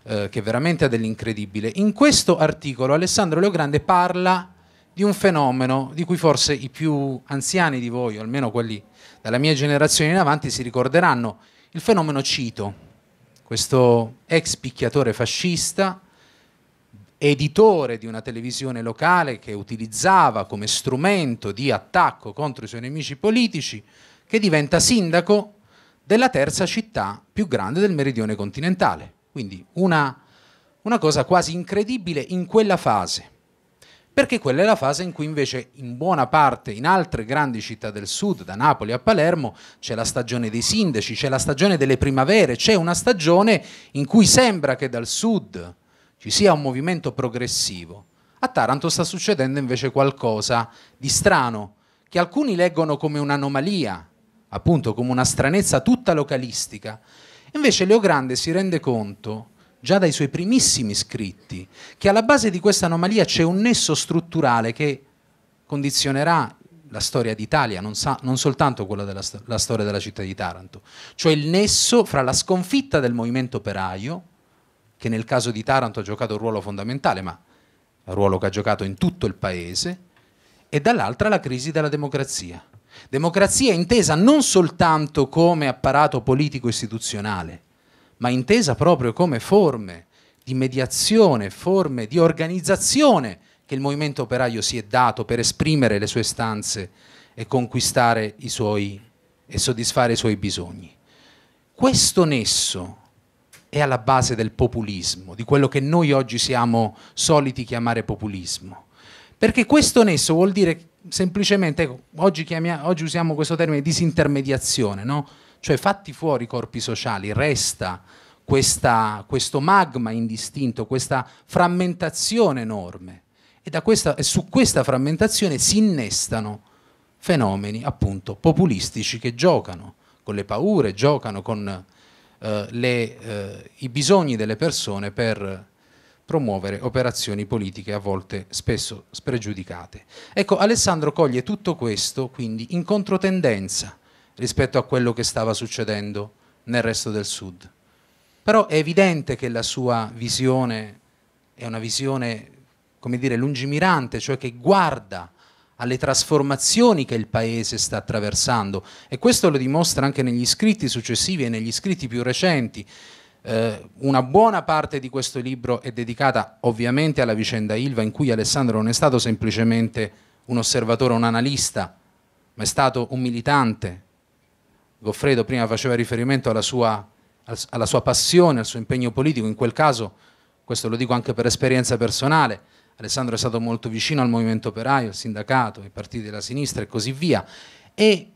eh, che veramente ha dell'incredibile. In questo articolo Alessandro Leogrande parla di un fenomeno di cui forse i più anziani di voi, o almeno quelli dalla mia generazione in avanti, si ricorderanno, il fenomeno Cito, questo ex picchiatore fascista editore di una televisione locale che utilizzava come strumento di attacco contro i suoi nemici politici, che diventa sindaco della terza città più grande del meridione continentale. Quindi una, una cosa quasi incredibile in quella fase, perché quella è la fase in cui invece in buona parte, in altre grandi città del sud, da Napoli a Palermo, c'è la stagione dei sindaci, c'è la stagione delle primavere, c'è una stagione in cui sembra che dal sud ci sia un movimento progressivo. A Taranto sta succedendo invece qualcosa di strano, che alcuni leggono come un'anomalia, appunto come una stranezza tutta localistica. Invece Leo Grande si rende conto, già dai suoi primissimi scritti, che alla base di questa anomalia c'è un nesso strutturale che condizionerà la storia d'Italia, non, sa, non soltanto quella della storia della città di Taranto, cioè il nesso fra la sconfitta del movimento operaio, che nel caso di Taranto ha giocato un ruolo fondamentale, ma un ruolo che ha giocato in tutto il paese, e dall'altra la crisi della democrazia. Democrazia intesa non soltanto come apparato politico istituzionale, ma intesa proprio come forme di mediazione, forme di organizzazione che il movimento operaio si è dato per esprimere le sue stanze e conquistare i suoi e soddisfare i suoi bisogni. Questo nesso è alla base del populismo, di quello che noi oggi siamo soliti chiamare populismo. Perché questo nesso vuol dire semplicemente, ecco, oggi, chiamia, oggi, usiamo questo termine disintermediazione, no? cioè fatti fuori i corpi sociali, resta questa, questo magma indistinto, questa frammentazione enorme e, questa, e su questa frammentazione si innestano fenomeni appunto populistici che giocano con le paure, giocano con eh, le, eh, i bisogni delle persone per promuovere operazioni politiche a volte spesso spregiudicate. Ecco, Alessandro coglie tutto questo quindi in controtendenza rispetto a quello che stava succedendo nel resto del Sud. Però è evidente che la sua visione è una visione, come dire, lungimirante, cioè che guarda alle trasformazioni che il Paese sta attraversando e questo lo dimostra anche negli scritti successivi e negli scritti più recenti. Eh, una buona parte di questo libro è dedicata ovviamente alla vicenda Ilva in cui Alessandro non è stato semplicemente un osservatore, un analista, ma è stato un militante. Goffredo prima faceva riferimento alla sua, alla sua passione, al suo impegno politico, in quel caso, questo lo dico anche per esperienza personale, Alessandro è stato molto vicino al movimento operaio, al sindacato, ai partiti della sinistra e così via. E,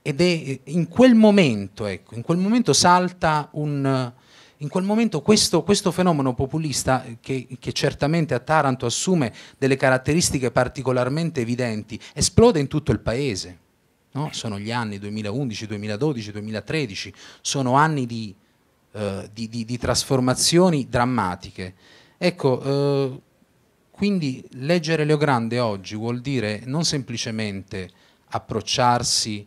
ed è in quel momento, ecco, in quel momento salta un... In quel momento questo, questo fenomeno populista, che, che, certamente a Taranto assume delle caratteristiche particolarmente evidenti, esplode in tutto il paese. No? Sono gli anni 2011, 2012, 2013, sono anni di, eh, di, di, di trasformazioni drammatiche. Ecco, eh, quindi leggere Leo Grande oggi vuol dire non semplicemente approcciarsi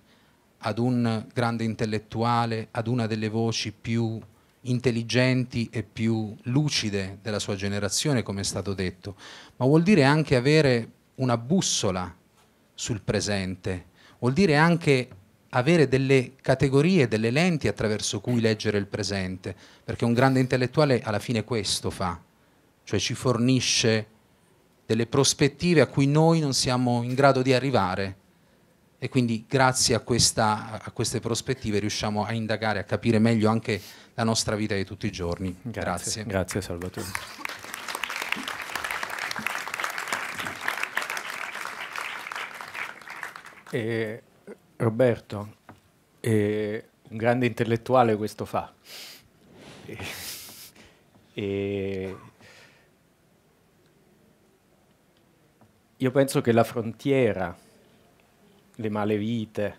ad un grande intellettuale, ad una delle voci più intelligenti e più lucide della sua generazione, come è stato detto, ma vuol dire anche avere una bussola sul presente, vuol dire anche avere delle categorie, delle lenti attraverso cui leggere il presente, perché un grande intellettuale alla fine questo fa, cioè ci fornisce delle prospettive a cui noi non siamo in grado di arrivare e quindi grazie a, questa, a queste prospettive riusciamo a indagare, a capire meglio anche la nostra vita di tutti i giorni. Grazie. Grazie, grazie Salvatore. E Roberto, e un grande intellettuale questo fa. E, e io penso che la frontiera, le malevite,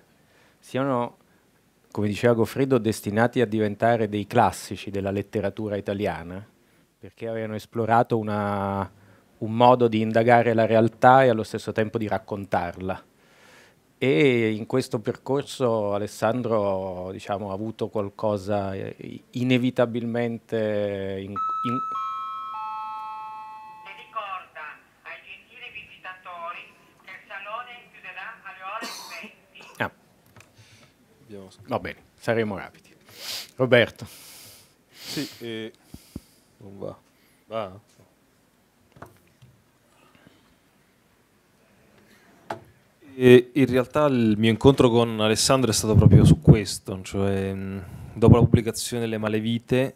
siano, come diceva Goffredo, destinati a diventare dei classici della letteratura italiana, perché avevano esplorato una, un modo di indagare la realtà e allo stesso tempo di raccontarla. E in questo percorso Alessandro diciamo, ha avuto qualcosa eh, inevitabilmente in, in abbiamo... Va bene, saremo rapidi. Roberto. Sì, eh... non va. Va? E in realtà il mio incontro con Alessandro è stato proprio su questo, cioè mm, dopo la pubblicazione delle Malevite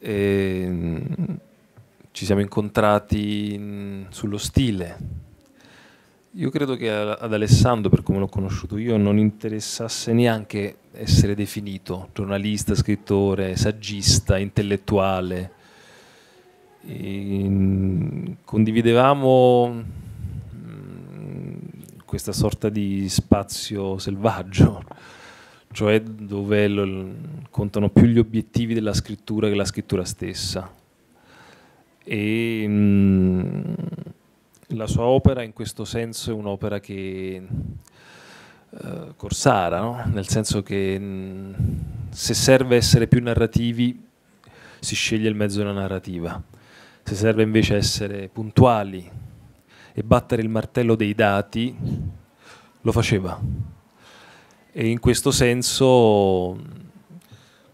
eh, ci siamo incontrati mm, sullo stile io credo che ad Alessandro, per come l'ho conosciuto io, non interessasse neanche essere definito giornalista, scrittore, saggista, intellettuale. E condividevamo mm, questa sorta di spazio selvaggio, cioè dove contano più gli obiettivi della scrittura che la scrittura stessa. E, mm, la sua opera in questo senso è un'opera che eh, corsara, no? nel senso che mh, mm, se serve essere più narrativi si sceglie il mezzo della narrativa, se serve invece essere puntuali e battere il martello dei dati, lo faceva. E in questo senso,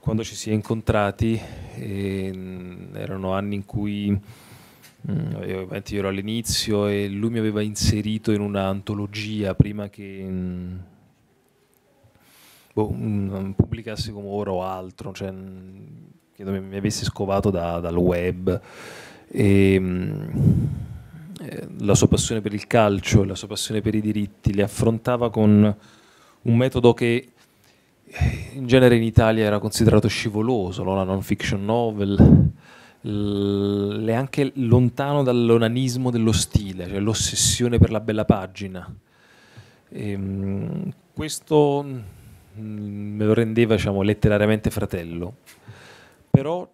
quando ci si è incontrati, eh, erano anni in cui Mm. Eh, ovviamente io ero all'inizio e lui mi aveva inserito in un'antologia prima che mh, mm, boh, mh, pubblicasse come ora o altro, cioè, mm, credo mi, mi avesse scovato da, dal web. E, mh, eh, la sua passione per il calcio e la sua passione per i diritti li affrontava con un metodo che eh, in genere in Italia era considerato scivoloso, la non fiction novel l- è anche lontano dall'onanismo dello stile, cioè l'ossessione per la bella pagina. E, ehm, questo mm, me lo rendeva diciamo, letterariamente fratello, però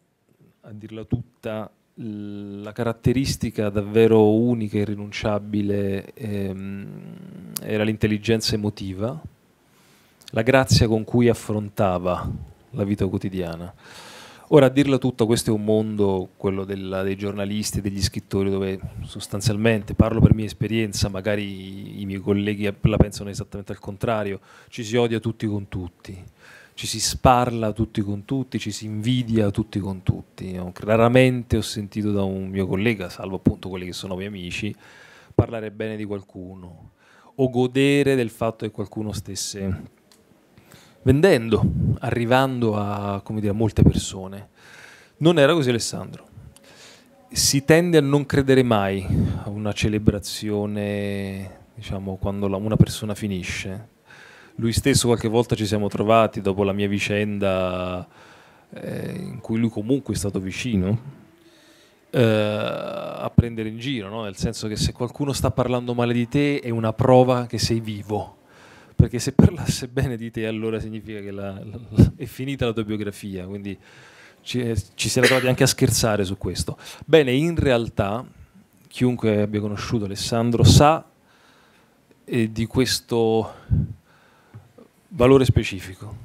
a dirla tutta la caratteristica davvero unica e irrinunciabile ehm, era l'intelligenza emotiva, la grazia con cui affrontava la vita quotidiana. Ora, a dirla tutta, questo è un mondo, quello della, dei giornalisti, degli scrittori, dove sostanzialmente, parlo per mia esperienza, magari i miei colleghi la pensano esattamente al contrario, ci si odia tutti con tutti, ci si sparla tutti con tutti, ci si invidia tutti con tutti. Raramente ho sentito da un mio collega, salvo appunto quelli che sono miei amici, parlare bene di qualcuno o godere del fatto che qualcuno stesse vendendo, arrivando a, dire, a molte persone. Non era così Alessandro. Si tende a non credere mai a una celebrazione, diciamo, quando la, una persona finisce. Lui stesso qualche volta ci siamo trovati dopo la mia vicenda eh, in cui lui comunque è stato vicino eh, a prendere in giro, no? nel senso che se qualcuno sta parlando male di te è una prova che sei vivo perché se parlasse bene di te allora significa che la, la, la, è finita la tua biografia, quindi ci, eh, ci siamo trovati anche a scherzare su questo. Bene, in realtà chiunque abbia conosciuto Alessandro sa eh, di questo valore specifico.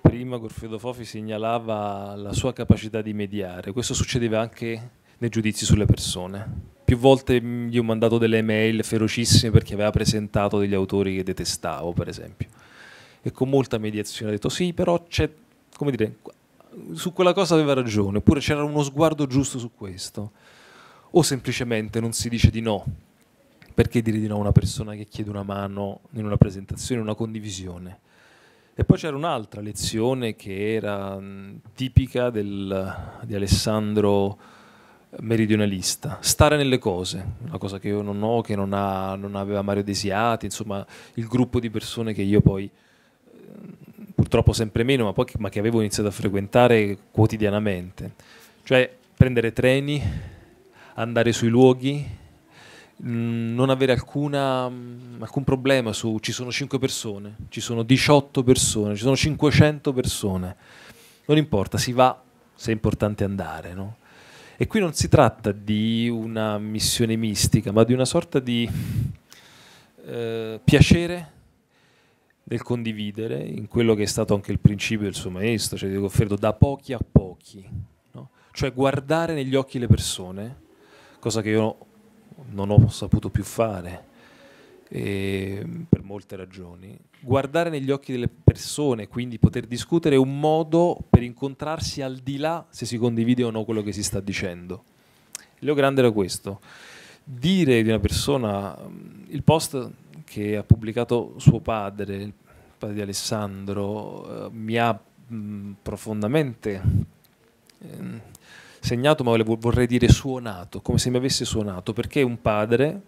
Prima Gorfredo Fofi segnalava la sua capacità di mediare, questo succedeva anche nei giudizi sulle persone più volte gli ho mandato delle mail ferocissime perché aveva presentato degli autori che detestavo, per esempio. E con molta mediazione ha detto sì, però c'è, come dire, su quella cosa aveva ragione, oppure c'era uno sguardo giusto su questo. O semplicemente non si dice di no. Perché dire di no a una persona che chiede una mano in una presentazione, una condivisione? E poi c'era un'altra lezione che era tipica del, di Alessandro meridionalista, stare nelle cose, una cosa che io non ho, che non, ha, non aveva Mario Desiati, insomma il gruppo di persone che io poi eh, purtroppo sempre meno, ma, poi, ma che avevo iniziato a frequentare quotidianamente, cioè prendere treni, andare sui luoghi, mm, non avere alcuna, mm, alcun problema su ci sono 5 persone, ci sono 18 persone, ci sono 500 persone, non importa, si va se è importante andare, no? E qui non si tratta di una missione mistica, ma di una sorta di eh, piacere nel condividere in quello che è stato anche il principio del suo maestro, cioè di Gofredo, da pochi a pochi, no? cioè guardare negli occhi le persone, cosa che io non ho saputo più fare eh, per molte ragioni. Guardare negli occhi delle persone, quindi poter discutere, è un modo per incontrarsi al di là se si condivide o no quello che si sta dicendo. Leo Grande era questo. Dire di una persona, mm, il post che ha pubblicato suo padre, il padre di Alessandro, eh, mi ha mm, profondamente ehm, segnato, ma vorrei dire suonato, come se mi avesse suonato, perché un padre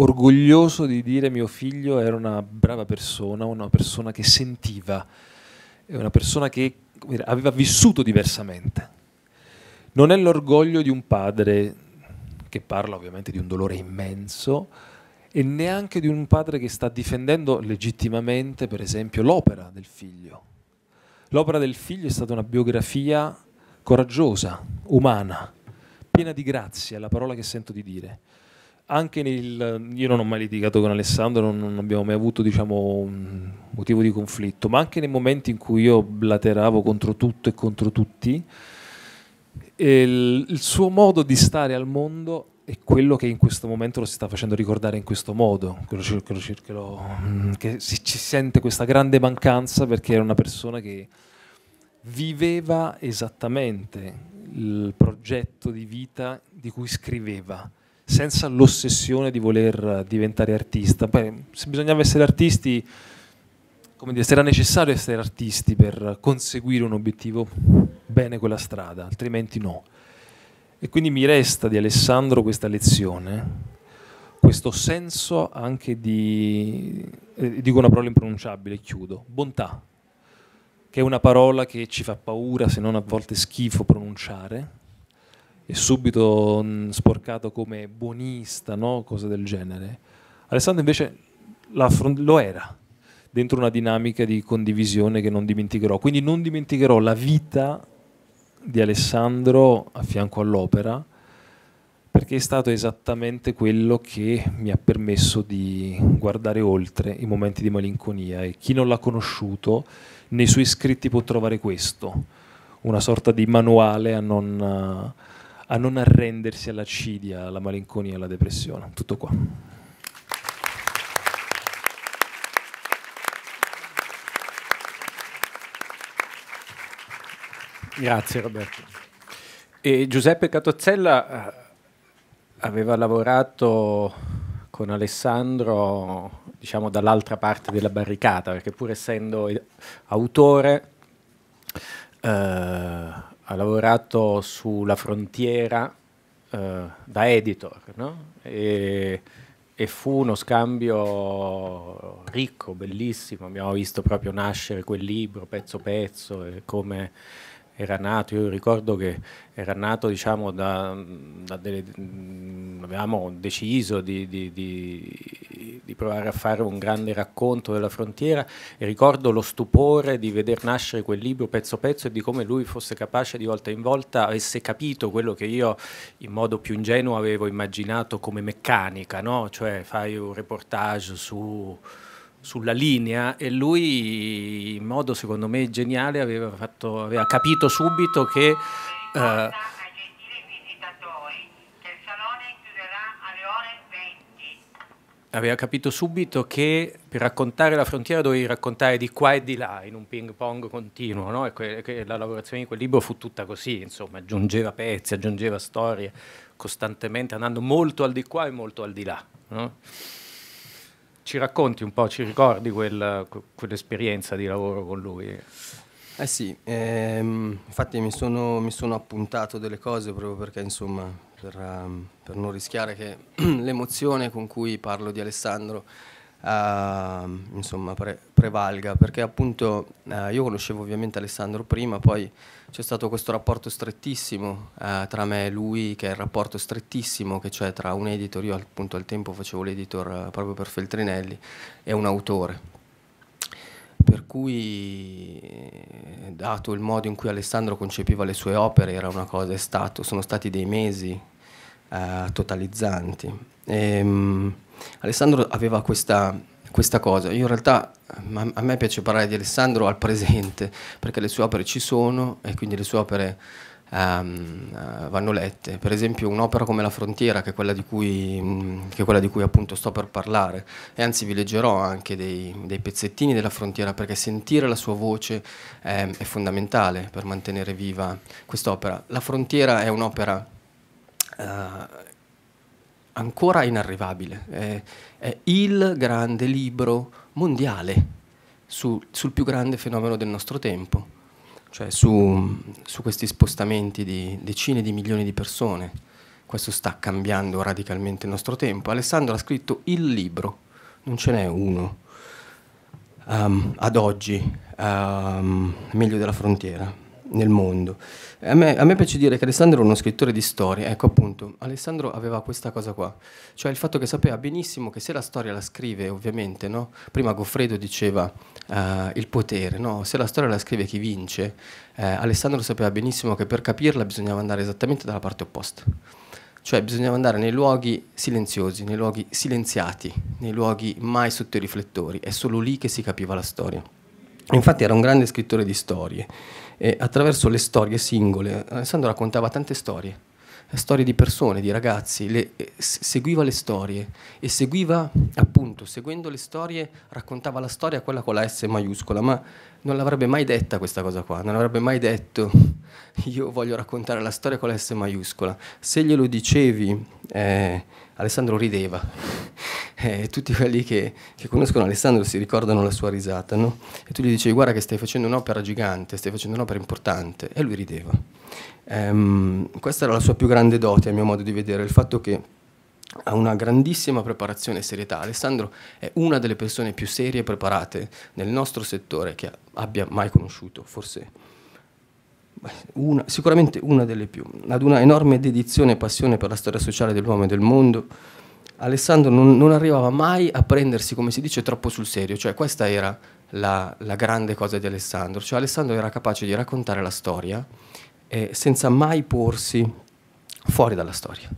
orgoglioso di dire mio figlio era una brava persona, una persona che sentiva, una persona che aveva vissuto diversamente. Non è l'orgoglio di un padre che parla ovviamente di un dolore immenso e neanche di un padre che sta difendendo legittimamente, per esempio, l'opera del figlio. L'opera del figlio è stata una biografia coraggiosa, umana, piena di grazia, è la parola che sento di dire anche nel, io non ho mai litigato con Alessandro, non, non abbiamo mai avuto diciamo, un motivo di conflitto, ma anche nei momenti in cui io blateravo contro tutto e contro tutti, il, il suo modo di stare al mondo è quello che in questo momento lo si sta facendo ricordare in questo modo, quello, quello, quello, che si, ci sente questa grande mancanza perché era una persona che viveva esattamente il progetto di vita di cui scriveva senza l'ossessione di voler diventare artista. Poi, se bisognava essere artisti, come dire, se era necessario essere artisti per conseguire un obiettivo, bene quella strada, altrimenti no. E quindi mi resta di Alessandro questa lezione, questo senso anche di, eh, dico una parola impronunciabile, chiudo, bontà, che è una parola che ci fa paura, se non a volte schifo pronunciare, e subito mm, sporcato come buonista, no? cose del genere. Alessandro invece lo era dentro una dinamica di condivisione che non dimenticherò. Quindi non dimenticherò la vita di Alessandro a fianco all'opera perché è stato esattamente quello che mi ha permesso di guardare oltre i momenti di malinconia e chi non l'ha conosciuto nei suoi scritti può trovare questo, una sorta di manuale a non a non arrendersi all'accidia, alla malinconia, alla depressione. Tutto qua. Grazie Roberto. E Giuseppe Catozzella eh, aveva lavorato con Alessandro diciamo dall'altra parte della barricata perché pur essendo eh, autore eh, ha lavorato sulla frontiera eh, da editor no? e, e, fu uno scambio ricco, bellissimo, abbiamo visto proprio nascere quel libro pezzo pezzo e come era nato, io ricordo che era nato diciamo da, da delle, mh, mm, avevamo deciso di, di, di di, provare a fare un grande racconto della frontiera e ricordo lo stupore di veder nascere quel libro pezzo pezzo e di come lui fosse capace di volta in volta avesse capito quello che io in modo più ingenuo avevo immaginato come meccanica, no? cioè fai un reportage su sulla linea e lui in modo secondo me geniale aveva, fatto, aveva capito subito che eh, aveva capito subito che per raccontare la frontiera dovevi raccontare di qua e di là in un ping pong continuo, no? e la lavorazione di quel libro fu tutta così, insomma, aggiungeva pezzi, aggiungeva storie, costantemente andando molto al di qua e molto al di là. No? Ci racconti un po', ci ricordi quel, quell'esperienza di lavoro con lui? Eh sì, ehm, infatti mi sono, mi sono appuntato delle cose proprio perché insomma per, ehm, per non rischiare che l'emozione con cui parlo di Alessandro Uh, insomma, pre prevalga, perché appunto uh, io conoscevo ovviamente Alessandro prima, poi c'è stato questo rapporto strettissimo uh, tra me e lui, che è il rapporto strettissimo che c'è tra un editor, io appunto al tempo facevo l'editor eh, proprio per Feltrinelli, e un autore, per cui eh, dato il modo in cui Alessandro concepiva le sue opere era una cosa, stato, sono stati dei mesi eh, totalizzanti. E, um, Alessandro aveva questa, questa, cosa, io in realtà a, a me piace parlare di Alessandro al presente perché le sue opere ci sono e quindi le sue opere um, vanno lette. Per esempio un'opera come La Frontiera, che è quella di cui, mm, quella di cui appunto sto per parlare, e anzi vi leggerò anche dei, dei pezzettini della Frontiera, perché sentire la sua voce eh, è fondamentale per mantenere viva quest'opera. La Frontiera è un'opera... Uh, ancora inarrivabile, è, è il grande libro mondiale sul, sul più grande fenomeno del nostro tempo cioè su, su questi spostamenti di decine di milioni di persone. Questo sta cambiando radicalmente il nostro tempo. Alessandro ha scritto il libro, non ce n'è uno. Um, ad oggi, um, meglio della frontiera, nel mondo. A me, a me, piace dire che Alessandro è uno scrittore di storia, ecco appunto, Alessandro aveva questa cosa qua, cioè il fatto che sapeva benissimo che se la storia la scrive, ovviamente, no? prima Goffredo diceva uh, il potere, no? se la storia la scrive chi vince, eh, Alessandro sapeva benissimo che per capirla bisognava andare esattamente dalla parte opposta, cioè bisognava andare nei luoghi silenziosi, nei luoghi silenziati, nei luoghi mai sotto i riflettori, è solo lì che si capiva la storia. Infatti era un grande scrittore di storie e attraverso le storie singole, Alessandro raccontava tante storie, storie di persone, di ragazzi, le, seguiva le storie e seguiva appunto, seguendo le storie raccontava la storia quella con la S maiuscola, ma non l'avrebbe mai detta questa cosa qua, non avrebbe mai detto io voglio raccontare la storia con la S maiuscola, se glielo dicevi... Eh, Alessandro rideva. E eh, tutti quelli che, che, conoscono Alessandro si ricordano la sua risata, no? E tu gli dicevi guarda che stai facendo un'opera gigante, stai facendo un'opera importante, e lui rideva. Um, questa era la sua più grande dote, a mio modo di vedere, il fatto che ha una grandissima preparazione e serietà. Alessandro è una delle persone più serie e preparate nel nostro settore che abbia mai conosciuto, forse una, sicuramente una delle più, ad una enorme dedizione e passione per la storia sociale dell'uomo e del mondo, Alessandro non, non, arrivava mai a prendersi, come si dice, troppo sul serio, cioè questa era la, la grande cosa di Alessandro, cioè Alessandro era capace di raccontare la storia eh, senza mai porsi fuori dalla storia.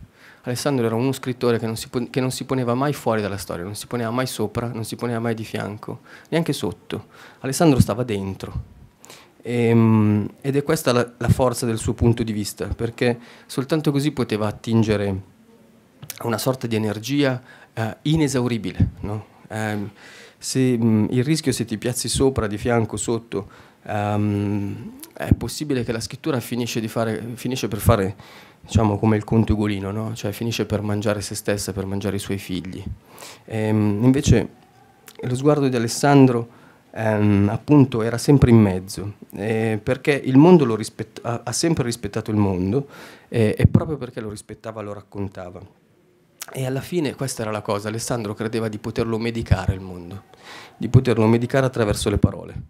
Alessandro era uno scrittore che non, si, che non, si, poneva mai fuori dalla storia, non si poneva mai sopra, non si poneva mai di fianco, neanche sotto. Alessandro stava dentro e, ehm, ed è questa la, la, forza del suo punto di vista, perché soltanto così poteva attingere a una sorta di energia eh, inesauribile. No? Eh, se, mh, mm, il rischio se ti piazzi sopra, di fianco, sotto, ehm, è possibile che la scrittura finisce, fare, finisce per fare, diciamo, come il conte Ugolino, no? cioè finisce per mangiare se stessa, per mangiare i suoi figli. E, ehm, invece lo sguardo di Alessandro ehm, appunto era sempre in mezzo, eh, perché il mondo lo rispetta, ha, sempre rispettato il mondo eh, e proprio perché lo rispettava lo raccontava. E alla fine questa era la cosa, Alessandro credeva di poterlo medicare il mondo, di poterlo medicare attraverso le parole.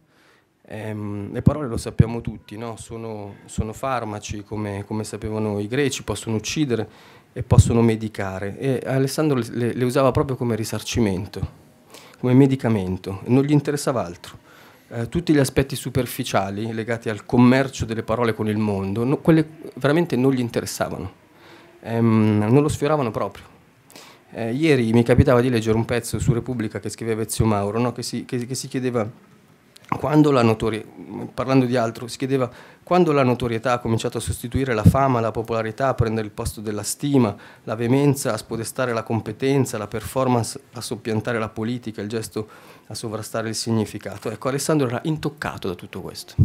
Ehm, le parole lo sappiamo tutti, no? sono, sono, farmaci come, come, sapevano i greci, possono uccidere e possono medicare. E Alessandro le, le usava proprio come risarcimento come medicamento, non gli interessava altro. Eh, tutti gli aspetti superficiali legati al commercio delle parole con il mondo, no, quelle veramente non gli interessavano, ehm, non lo sfioravano proprio. Eh, ieri mi capitava di leggere un pezzo su Repubblica che scriveva Ezio Mauro, no? che, si, che, che si chiedeva quando la notorietà, parlando di altro, si chiedeva quando la notorietà ha cominciato a sostituire la fama, la popolarità, a prendere il posto della stima, la veemenza a spodestare la competenza, la performance a soppiantare la politica, il gesto a sovrastare il significato. Ecco, Alessandro era intoccato da tutto questo.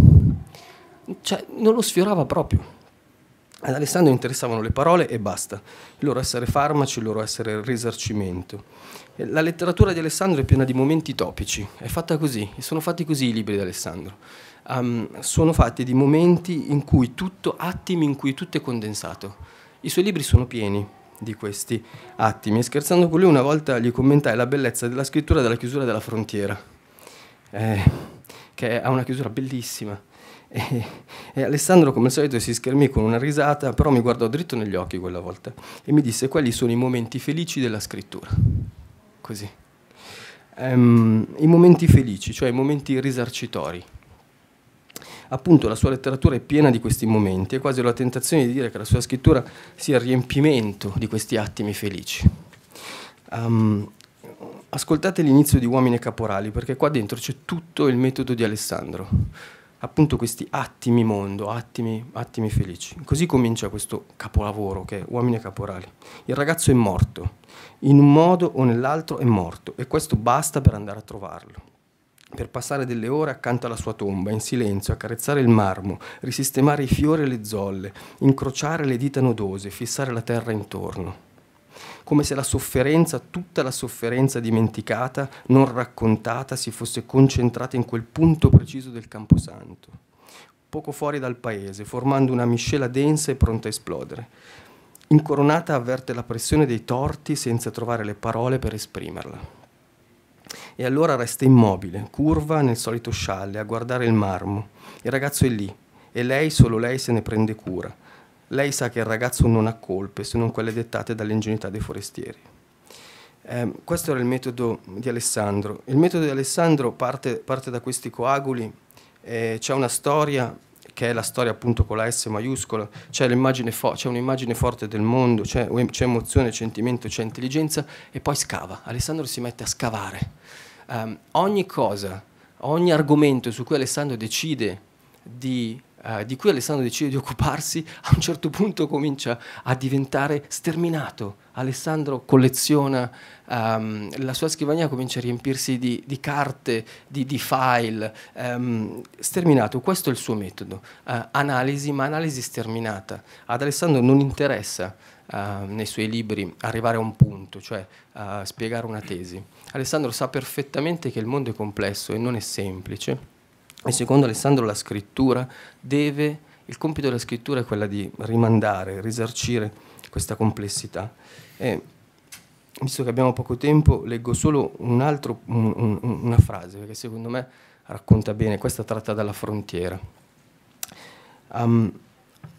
Cioè, non lo sfiorava proprio. Ad Alessandro interessavano le parole e basta, il loro essere farmaci, il loro essere risarcimento. Eh, la letteratura di Alessandro è piena di momenti topici, è fatta così, sono fatti così i libri di Alessandro. Um, sono fatti di momenti in cui tutto, attimi in cui tutto è condensato. I suoi libri sono pieni di questi attimi e scherzando con lui una volta gli commentai la bellezza della scrittura della chiusura della frontiera, eh, che ha una chiusura bellissima. E, e, Alessandro, come al solito, si schermì con una risata, però mi guardò dritto negli occhi quella volta e mi disse: Quelli sono i momenti felici della scrittura così. Um, I momenti felici, cioè i momenti risarcitori. Appunto la sua letteratura è piena di questi momenti, e quasi ho la tentazione di dire che la sua scrittura sia il riempimento di questi attimi felici. Um, ascoltate l'inizio di Uomini e Caporali, perché qua dentro c'è tutto il metodo di Alessandro appunto questi attimi mondo, attimi, attimi felici. Così comincia questo capolavoro che è Uomini e Caporali. Il ragazzo è morto, in un modo o nell'altro è morto e questo basta per andare a trovarlo per passare delle ore accanto alla sua tomba, in silenzio, accarezzare il marmo, risistemare i fiori e le zolle, incrociare le dita nodose, fissare la terra intorno come se la sofferenza, tutta la sofferenza dimenticata, non raccontata, si fosse concentrata in quel punto preciso del Camposanto, poco fuori dal paese, formando una miscela densa e pronta a esplodere. Incoronata avverte la pressione dei torti senza trovare le parole per esprimerla. E allora resta immobile, curva nel solito scialle, a guardare il marmo. Il ragazzo è lì, e lei, solo lei, se ne prende cura lei sa che il ragazzo non ha colpe se non quelle dettate dall'ingenuità dei forestieri. Eh, questo era il metodo di Alessandro. Il metodo di Alessandro parte, parte da questi coaguli, eh, c'è una storia che è la storia appunto con la S maiuscola, c'è, un'immagine forte del mondo, c'è, emozione, c'è sentimento, c'è intelligenza e poi scava. Alessandro si mette a scavare. Um, ogni cosa, ogni argomento su cui Alessandro decide di eh, di cui Alessandro decide di occuparsi, a un certo punto comincia a diventare sterminato. Alessandro colleziona, um, la sua scrivania comincia a riempirsi di, di carte, di, di file, um, sterminato, questo è il suo metodo, uh, analisi ma analisi sterminata. Ad Alessandro non interessa Uh, nei suoi libri arrivare a un punto, cioè uh, spiegare una tesi. Alessandro sa perfettamente che il mondo è complesso e non è semplice e secondo Alessandro la scrittura deve, il compito della scrittura è quella di rimandare, risarcire questa complessità. E, visto che abbiamo poco tempo, leggo solo un altro, un, un, una frase, perché secondo me racconta bene, questa tratta dalla frontiera. Um,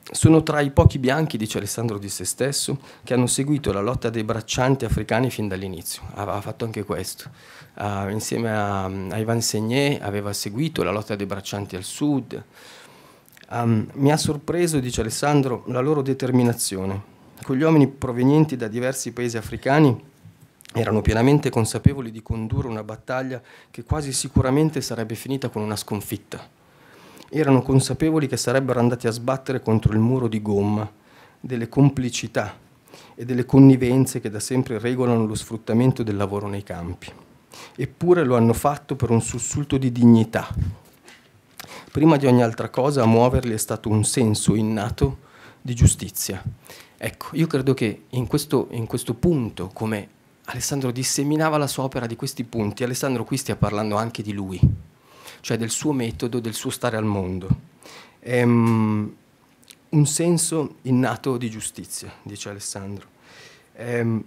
sono tra i pochi bianchi, dice Alessandro di se stesso, che hanno seguito la lotta dei braccianti africani fin dall'inizio. Aveva fatto anche questo. Uh, insieme a, a Ivan Segné aveva seguito la lotta dei braccianti al sud. Um, mi ha sorpreso, dice Alessandro, la loro determinazione. Quegli uomini provenienti da diversi paesi africani erano pienamente consapevoli di condurre una battaglia che quasi sicuramente sarebbe finita con una sconfitta erano consapevoli che sarebbero andati a sbattere contro il muro di gomma delle complicità e delle connivenze che da sempre regolano lo sfruttamento del lavoro nei campi. Eppure lo hanno fatto per un sussulto di dignità. Prima di ogni altra cosa a muoverli è stato un senso innato di giustizia. Ecco, io credo che in questo, in questo punto, come Alessandro disseminava la sua opera di questi punti, Alessandro qui stia parlando anche di lui, cioè del suo metodo, del suo stare al mondo. Ehm, un senso innato di giustizia, dice Alessandro. Ehm,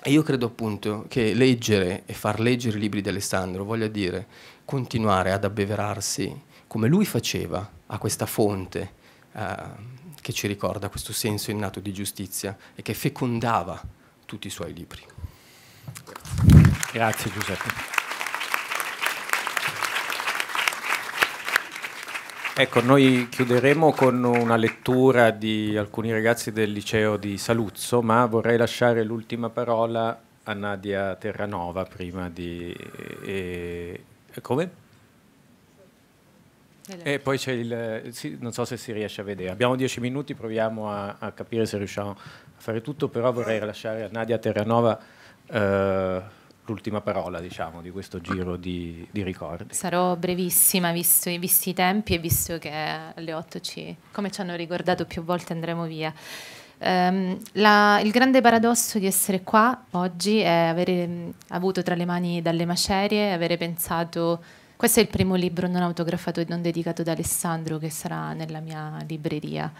e io credo appunto che leggere e far leggere i libri di Alessandro voglia dire continuare ad abbeverarsi come lui faceva a questa fonte eh, che ci ricorda questo senso innato di giustizia e che fecondava tutti i suoi libri. Grazie Giuseppe. Ecco, noi chiuderemo con una lettura di alcuni ragazzi del liceo di Saluzzo, ma vorrei lasciare l'ultima parola a Nadia Terranova prima di... E, e come? E poi c'è il... Sì, non so se si riesce a vedere. Abbiamo dieci minuti, proviamo a, a capire se riusciamo a fare tutto, però vorrei lasciare a Nadia Terranova... Eh, l'ultima parola diciamo, di questo giro di, di ricordi. Sarò brevissima visto, visti i tempi e visto che alle 8 ci, come ci hanno ricordato più volte, andremo via. Um, la, il grande paradosso di essere qua oggi è avere mm, avuto tra le mani dalle macerie, avere pensato... Questo è il primo libro non autografato e non dedicato da Alessandro che sarà nella mia libreria.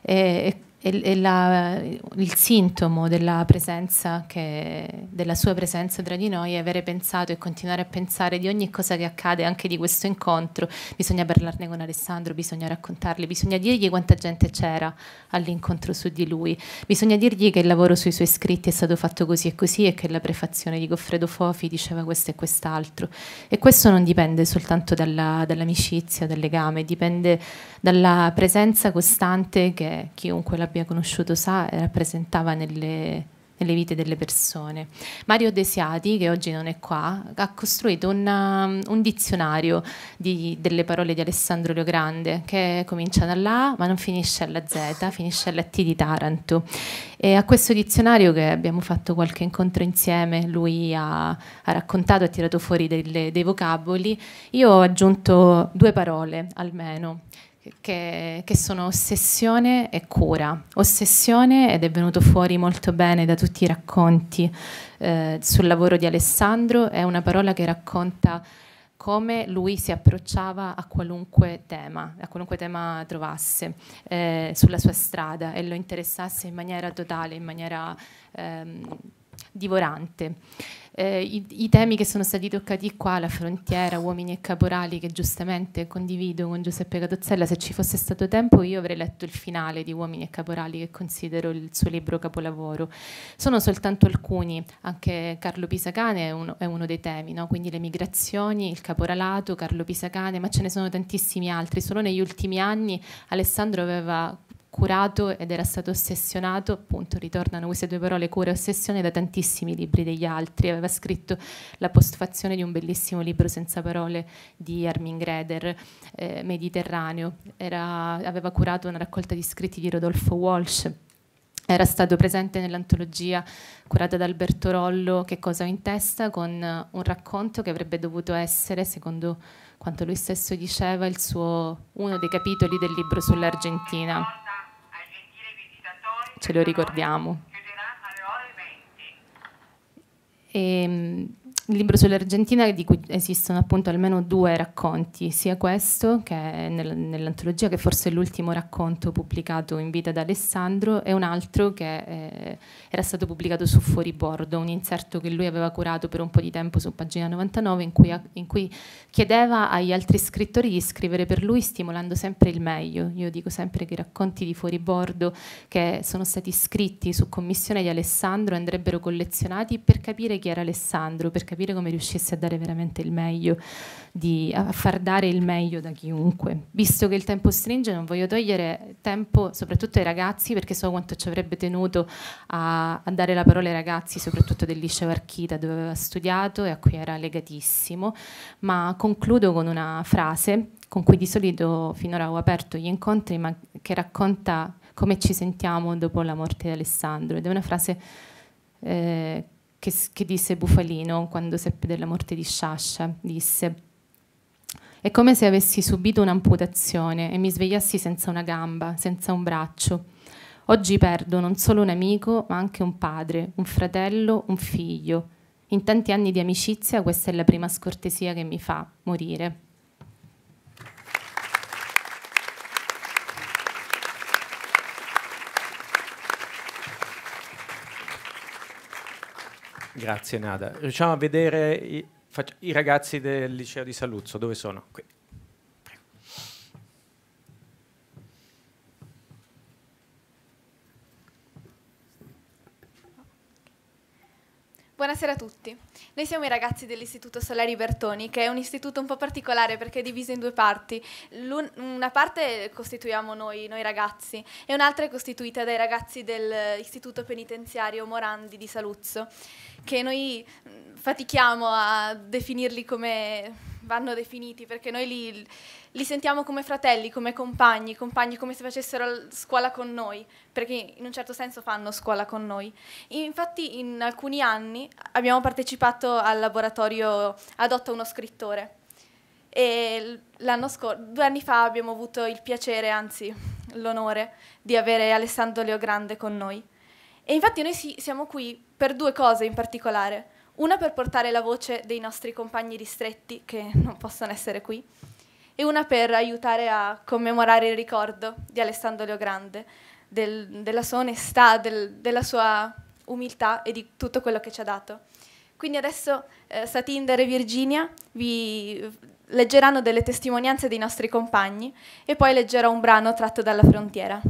e è la, il sintomo della presenza che, della sua presenza tra di noi è avere pensato e continuare a pensare di ogni cosa che accade anche di questo incontro bisogna parlarne con Alessandro bisogna raccontargli bisogna dirgli quanta gente c'era all'incontro su di lui bisogna dirgli che il lavoro sui suoi scritti è stato fatto così e così e che la prefazione di Goffredo Fofi diceva questo e quest'altro e questo non dipende soltanto dalla, dall'amicizia dal legame dipende dalla presenza costante che chiunque la abbia conosciuto sa e rappresentava nelle, nelle vite delle persone. Mario Desiati, che oggi non è qua, ha costruito una, um, un dizionario di, delle parole di Alessandro Leogrande che comincia dalla A ma non finisce alla Z, finisce alla T di Taranto. E a questo dizionario che abbiamo fatto qualche incontro insieme, lui ha, ha raccontato, ha tirato fuori delle, dei vocaboli, io ho aggiunto due parole almeno che, che, sono ossessione e cura. Ossessione ed è venuto fuori molto bene da tutti i racconti eh, sul lavoro di Alessandro, è una parola che racconta come lui si approcciava a qualunque tema, a qualunque tema trovasse eh, sulla sua strada e lo interessasse in maniera totale, in maniera ehm, divorante eh, i, i, temi che sono stati toccati qua, la frontiera, uomini e caporali, che giustamente condivido con Giuseppe Catozzella, se ci fosse stato tempo io avrei letto il finale di Uomini e caporali, che considero il suo libro capolavoro. Sono soltanto alcuni, anche Carlo Pisacane è uno, è uno dei temi, no? quindi le migrazioni, il caporalato, Carlo Pisacane, ma ce ne sono tantissimi altri. Solo negli ultimi anni Alessandro aveva curato ed era stato ossessionato, appunto ritornano queste due parole, cura e ossessione, da tantissimi libri degli altri. Aveva scritto la postfazione di un bellissimo libro senza parole di Armin Greder, eh, Mediterraneo. Era, aveva curato una raccolta di scritti di Rodolfo Walsh era stato presente nell'antologia curata da Alberto Rollo Che cosa ho in testa con eh, un racconto che avrebbe dovuto essere, secondo quanto lui stesso diceva, suo, uno dei capitoli del libro sull'Argentina ce lo ricordiamo. E, il libro sull'Argentina di cui esistono appunto almeno due racconti, sia questo che è nell'antologia, che forse è l'ultimo racconto pubblicato in vita da Alessandro, e un altro che eh, era stato pubblicato su Fuoribordo, un inserto che lui aveva curato per un po' di tempo su pagina 99 in cui, in cui chiedeva agli altri scrittori di scrivere per lui stimolando sempre il meglio. Io dico sempre che i racconti di Fuoribordo che sono stati scritti su commissione di Alessandro andrebbero collezionati per capire chi era Alessandro, per capire capire come riuscisse a dare veramente il meglio, di, a far dare il meglio da chiunque. Visto che il tempo stringe, non voglio togliere tempo soprattutto ai ragazzi, perché so quanto ci avrebbe tenuto a, a dare la parola ai ragazzi, soprattutto del liceo Archita, dove aveva studiato e a cui era legatissimo. Ma concludo con una frase con cui di solito finora ho aperto gli incontri, ma che racconta come ci sentiamo dopo la morte di Alessandro. Ed è una frase eh, che, che disse Bufalino quando seppe della morte di Sciascia, disse è come se avessi subito un'amputazione e mi svegliassi senza una gamba, senza un braccio. Oggi perdo non solo un amico, ma anche un padre, un fratello, un figlio. In tanti anni di amicizia questa è la prima scortesia che mi fa morire. Grazie Nada. Riusciamo a vedere i, i ragazzi del liceo di Saluzzo, dove sono? Qui. Buonasera a tutti. Noi siamo i ragazzi dell'Istituto Solari Bertoni, che è un istituto un po' particolare perché è diviso in due parti. Un una parte costituiamo noi, noi ragazzi, e un'altra è costituita dai ragazzi dell'Istituto Penitenziario Morandi di Saluzzo, che noi mm, fatichiamo a definirli come vanno definiti perché noi li, li, sentiamo come fratelli, come compagni, compagni come se facessero scuola con noi, perché in un certo senso fanno scuola con noi. Infatti in alcuni anni abbiamo partecipato al laboratorio Adotta uno scrittore e due anni fa abbiamo avuto il piacere, anzi l'onore, di avere Alessandro Leogrande con noi. E infatti noi si, siamo qui per due cose in particolare una per portare la voce dei nostri compagni ristretti che non possono essere qui e una per aiutare a commemorare il ricordo di Alessandro Leogrande, del, della sua onestà, del, della sua umiltà e di tutto quello che ci ha dato. Quindi adesso eh, Satinder e Virginia vi leggeranno delle testimonianze dei nostri compagni e poi leggerò un brano tratto dalla frontiera.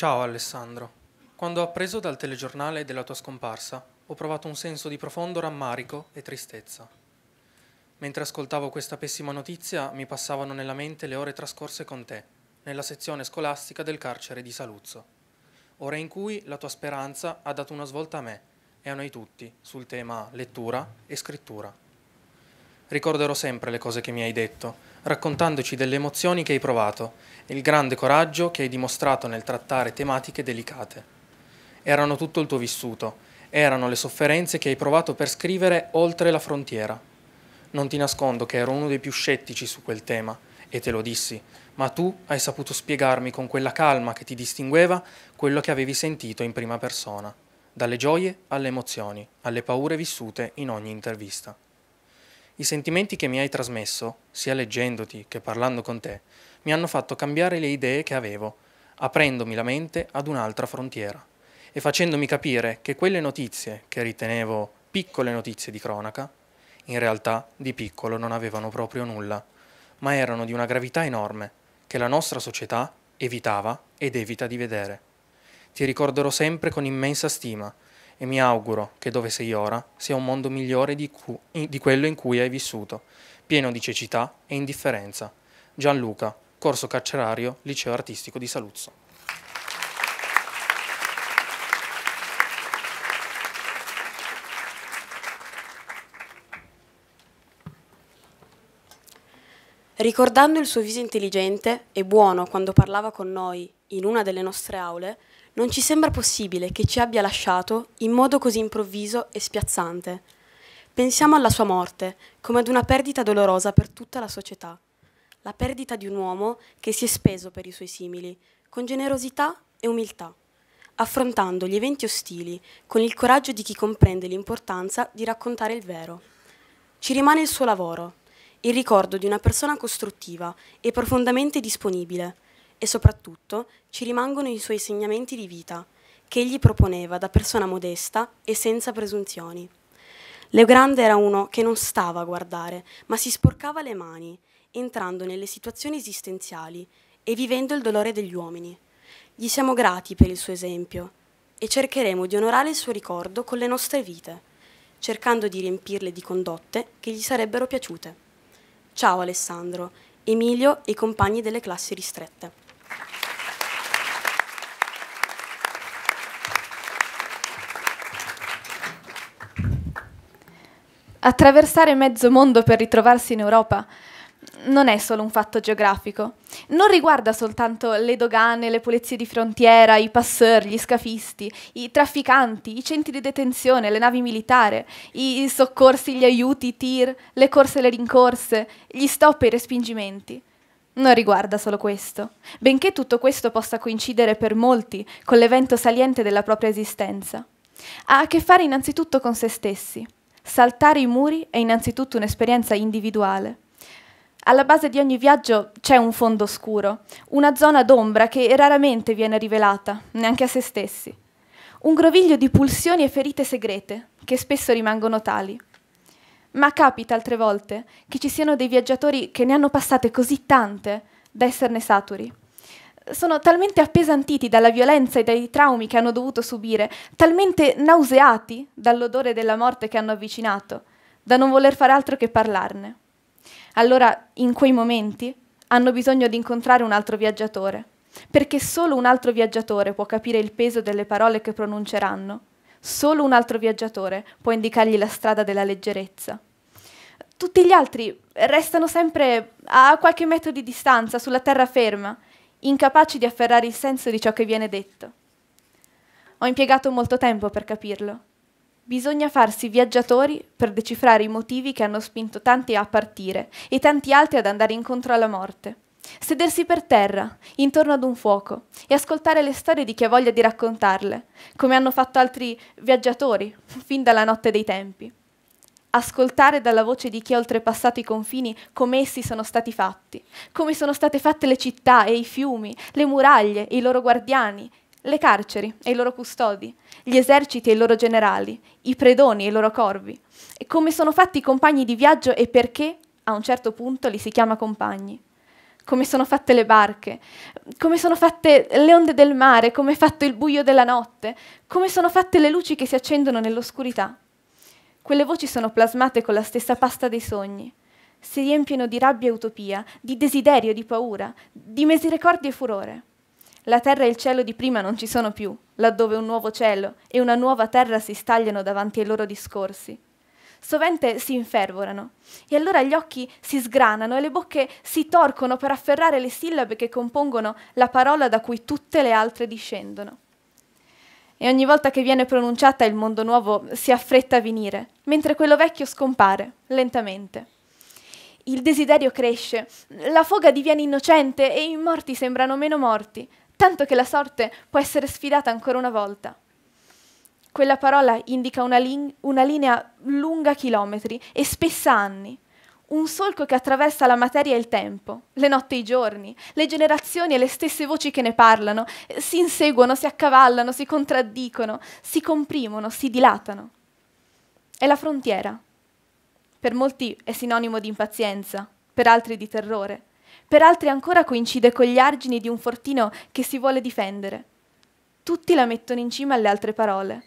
Ciao Alessandro. Quando ho appreso dal telegiornale della tua scomparsa, ho provato un senso di profondo rammarico e tristezza. Mentre ascoltavo questa pessima notizia, mi passavano nella mente le ore trascorse con te, nella sezione scolastica del carcere di Saluzzo. Ore in cui la tua speranza ha dato una svolta a me e a noi tutti sul tema lettura e scrittura ricorderò sempre le cose che mi hai detto, raccontandoci delle emozioni che hai provato e il grande coraggio che hai dimostrato nel trattare tematiche delicate. Erano tutto il tuo vissuto, erano le sofferenze che hai provato per scrivere oltre la frontiera. Non ti nascondo che ero uno dei più scettici su quel tema, e te lo dissi, ma tu hai saputo spiegarmi con quella calma che ti distingueva quello che avevi sentito in prima persona, dalle gioie alle emozioni, alle paure vissute in ogni intervista. I sentimenti che mi hai trasmesso, sia leggendoti che parlando con te, mi hanno fatto cambiare le idee che avevo, aprendomi la mente ad un'altra frontiera e facendomi capire che quelle notizie che ritenevo piccole notizie di cronaca, in realtà di piccolo non avevano proprio nulla, ma erano di una gravità enorme che la nostra società evitava ed evita di vedere. Ti ricorderò sempre con immensa stima e mi auguro che dove sei ora sia un mondo migliore di, di quello in cui hai vissuto, pieno di cecità e indifferenza. Gianluca, corso carcerario, liceo artistico di Saluzzo. Ricordando il suo viso intelligente e buono quando parlava con noi in una delle nostre aule, non ci sembra possibile che ci abbia lasciato in modo così improvviso e spiazzante. Pensiamo alla sua morte come ad una perdita dolorosa per tutta la società, la perdita di un uomo che si è speso per i suoi simili, con generosità e umiltà, affrontando gli eventi ostili con il coraggio di chi comprende l'importanza di raccontare il vero. Ci rimane il suo lavoro, il ricordo di una persona costruttiva e profondamente disponibile, e soprattutto ci rimangono i suoi insegnamenti di vita, che egli proponeva da persona modesta e senza presunzioni. Leogrande era uno che non stava a guardare, ma si sporcava le mani, entrando nelle situazioni esistenziali e vivendo il dolore degli uomini. Gli siamo grati per il suo esempio e cercheremo di onorare il suo ricordo con le nostre vite, cercando di riempirle di condotte che gli sarebbero piaciute. Ciao Alessandro, Emilio e i compagni delle classi ristrette. Attraversare mezzo mondo per ritrovarsi in Europa non è solo un fatto geografico, non riguarda soltanto le dogane, le pulizie di frontiera, i passeur, gli scafisti, i trafficanti, i centri di detenzione, le navi militari, i soccorsi, gli aiuti, i tir, le corse e le rincorse, gli stop e i respingimenti. Non riguarda solo questo, benché tutto questo possa coincidere per molti con l'evento saliente della propria esistenza. Ha a che fare innanzitutto con se stessi Saltare i muri è innanzitutto un'esperienza individuale. Alla base di ogni viaggio c'è un fondo scuro, una zona d'ombra che raramente viene rivelata, neanche a se stessi. Un groviglio di pulsioni e ferite segrete, che spesso rimangono tali. Ma capita altre volte che ci siano dei viaggiatori che ne hanno passate così tante da esserne saturi sono talmente appesantiti dalla violenza e dai traumi che hanno dovuto subire, talmente nauseati dall'odore della morte che hanno avvicinato, da non voler fare altro che parlarne. Allora, in quei momenti, hanno bisogno di incontrare un altro viaggiatore, perché solo un altro viaggiatore può capire il peso delle parole che pronunceranno, solo un altro viaggiatore può indicargli la strada della leggerezza. Tutti gli altri restano sempre a qualche metro di distanza, sulla terraferma, incapaci di afferrare il senso di ciò che viene detto. Ho impiegato molto tempo per capirlo. Bisogna farsi viaggiatori per decifrare i motivi che hanno spinto tanti a partire e tanti altri ad andare incontro alla morte. Sedersi per terra, intorno ad un fuoco, e ascoltare le storie di chi ha voglia di raccontarle, come hanno fatto altri viaggiatori, fin dalla notte dei tempi ascoltare dalla voce di chi ha oltrepassato i confini come essi sono stati fatti, come sono state fatte le città e i fiumi, le muraglie e i loro guardiani, le carceri e i loro custodi, gli eserciti e i loro generali, i predoni e i loro corvi, e come sono fatti i compagni di viaggio e perché a un certo punto li si chiama compagni. Come sono fatte le barche, come sono fatte le onde del mare, come è fatto il buio della notte, come sono fatte le luci che si accendono nell'oscurità. Quelle voci sono plasmate con la stessa pasta dei sogni. Si riempiono di rabbia e utopia, di desiderio e di paura, di misericordia e furore. La terra e il cielo di prima non ci sono più, laddove un nuovo cielo e una nuova terra si stagliano davanti ai loro discorsi. Sovente si infervorano, e allora gli occhi si sgranano e le bocche si torcono per afferrare le sillabe che compongono la parola da cui tutte le altre discendono e ogni volta che viene pronunciata il mondo nuovo si affretta a venire, mentre quello vecchio scompare, lentamente. Il desiderio cresce, la foga diviene innocente e i morti sembrano meno morti, tanto che la sorte può essere sfidata ancora una volta. Quella parola indica una, una linea lunga chilometri e spessa anni un solco che attraversa la materia e il tempo, le notti e i giorni, le generazioni e le stesse voci che ne parlano, si inseguono, si accavallano, si contraddicono, si comprimono, si dilatano. È la frontiera. Per molti è sinonimo di impazienza, per altri di terrore, per altri ancora coincide con gli argini di un fortino che si vuole difendere. Tutti la mettono in cima alle altre parole,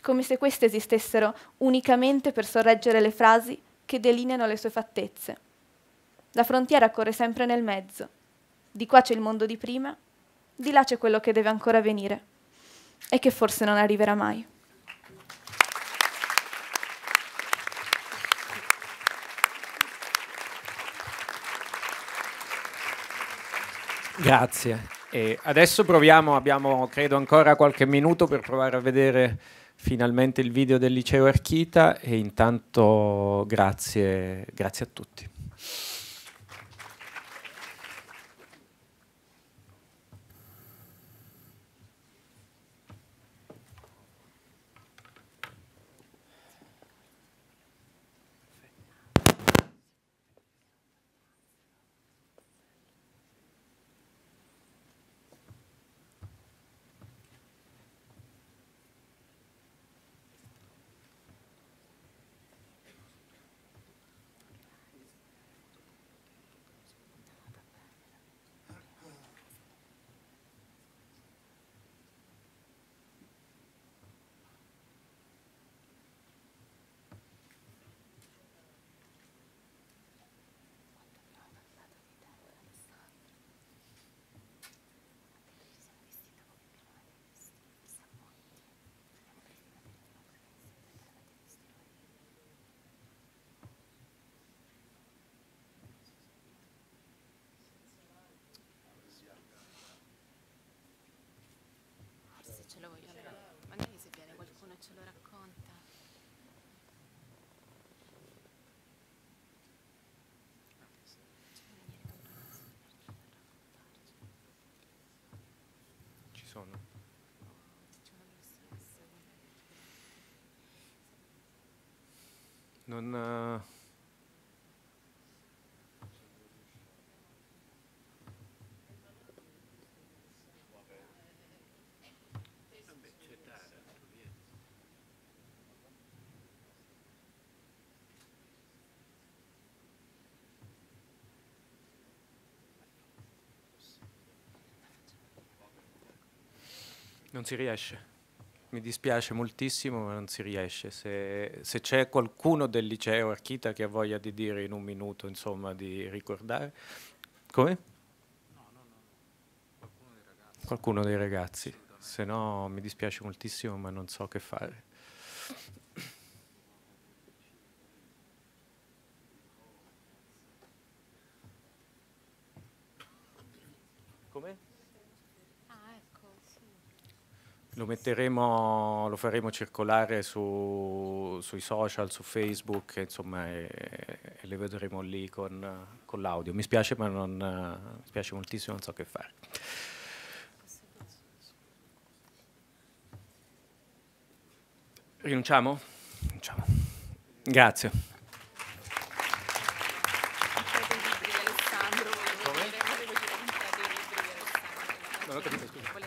come se queste esistessero unicamente per sorreggere le frasi che delineano le sue fattezze. La frontiera corre sempre nel mezzo. Di qua c'è il mondo di prima, di là c'è quello che deve ancora venire e che forse non arriverà mai. Grazie. E adesso proviamo, abbiamo credo ancora qualche minuto per provare a vedere finalmente il video del liceo Archita e intanto grazie, grazie a tutti. sono? Non, eh, Non si riesce. Mi dispiace moltissimo, ma non si riesce. Se, se c'è qualcuno del liceo Archita che ha voglia di dire in un minuto, insomma, di ricordare. Come? No, no, no. Qualcuno dei ragazzi. Se no mi dispiace moltissimo, ma non so che fare. lo, metteremo, lo faremo circolare su, sui social, su Facebook, insomma, e, e le vedremo lì con, con l'audio. Mi spiace, ma non, mi spiace moltissimo, non so che fare. Rinunciamo? Rinunciamo. Grazie. Non ho capito, scusa.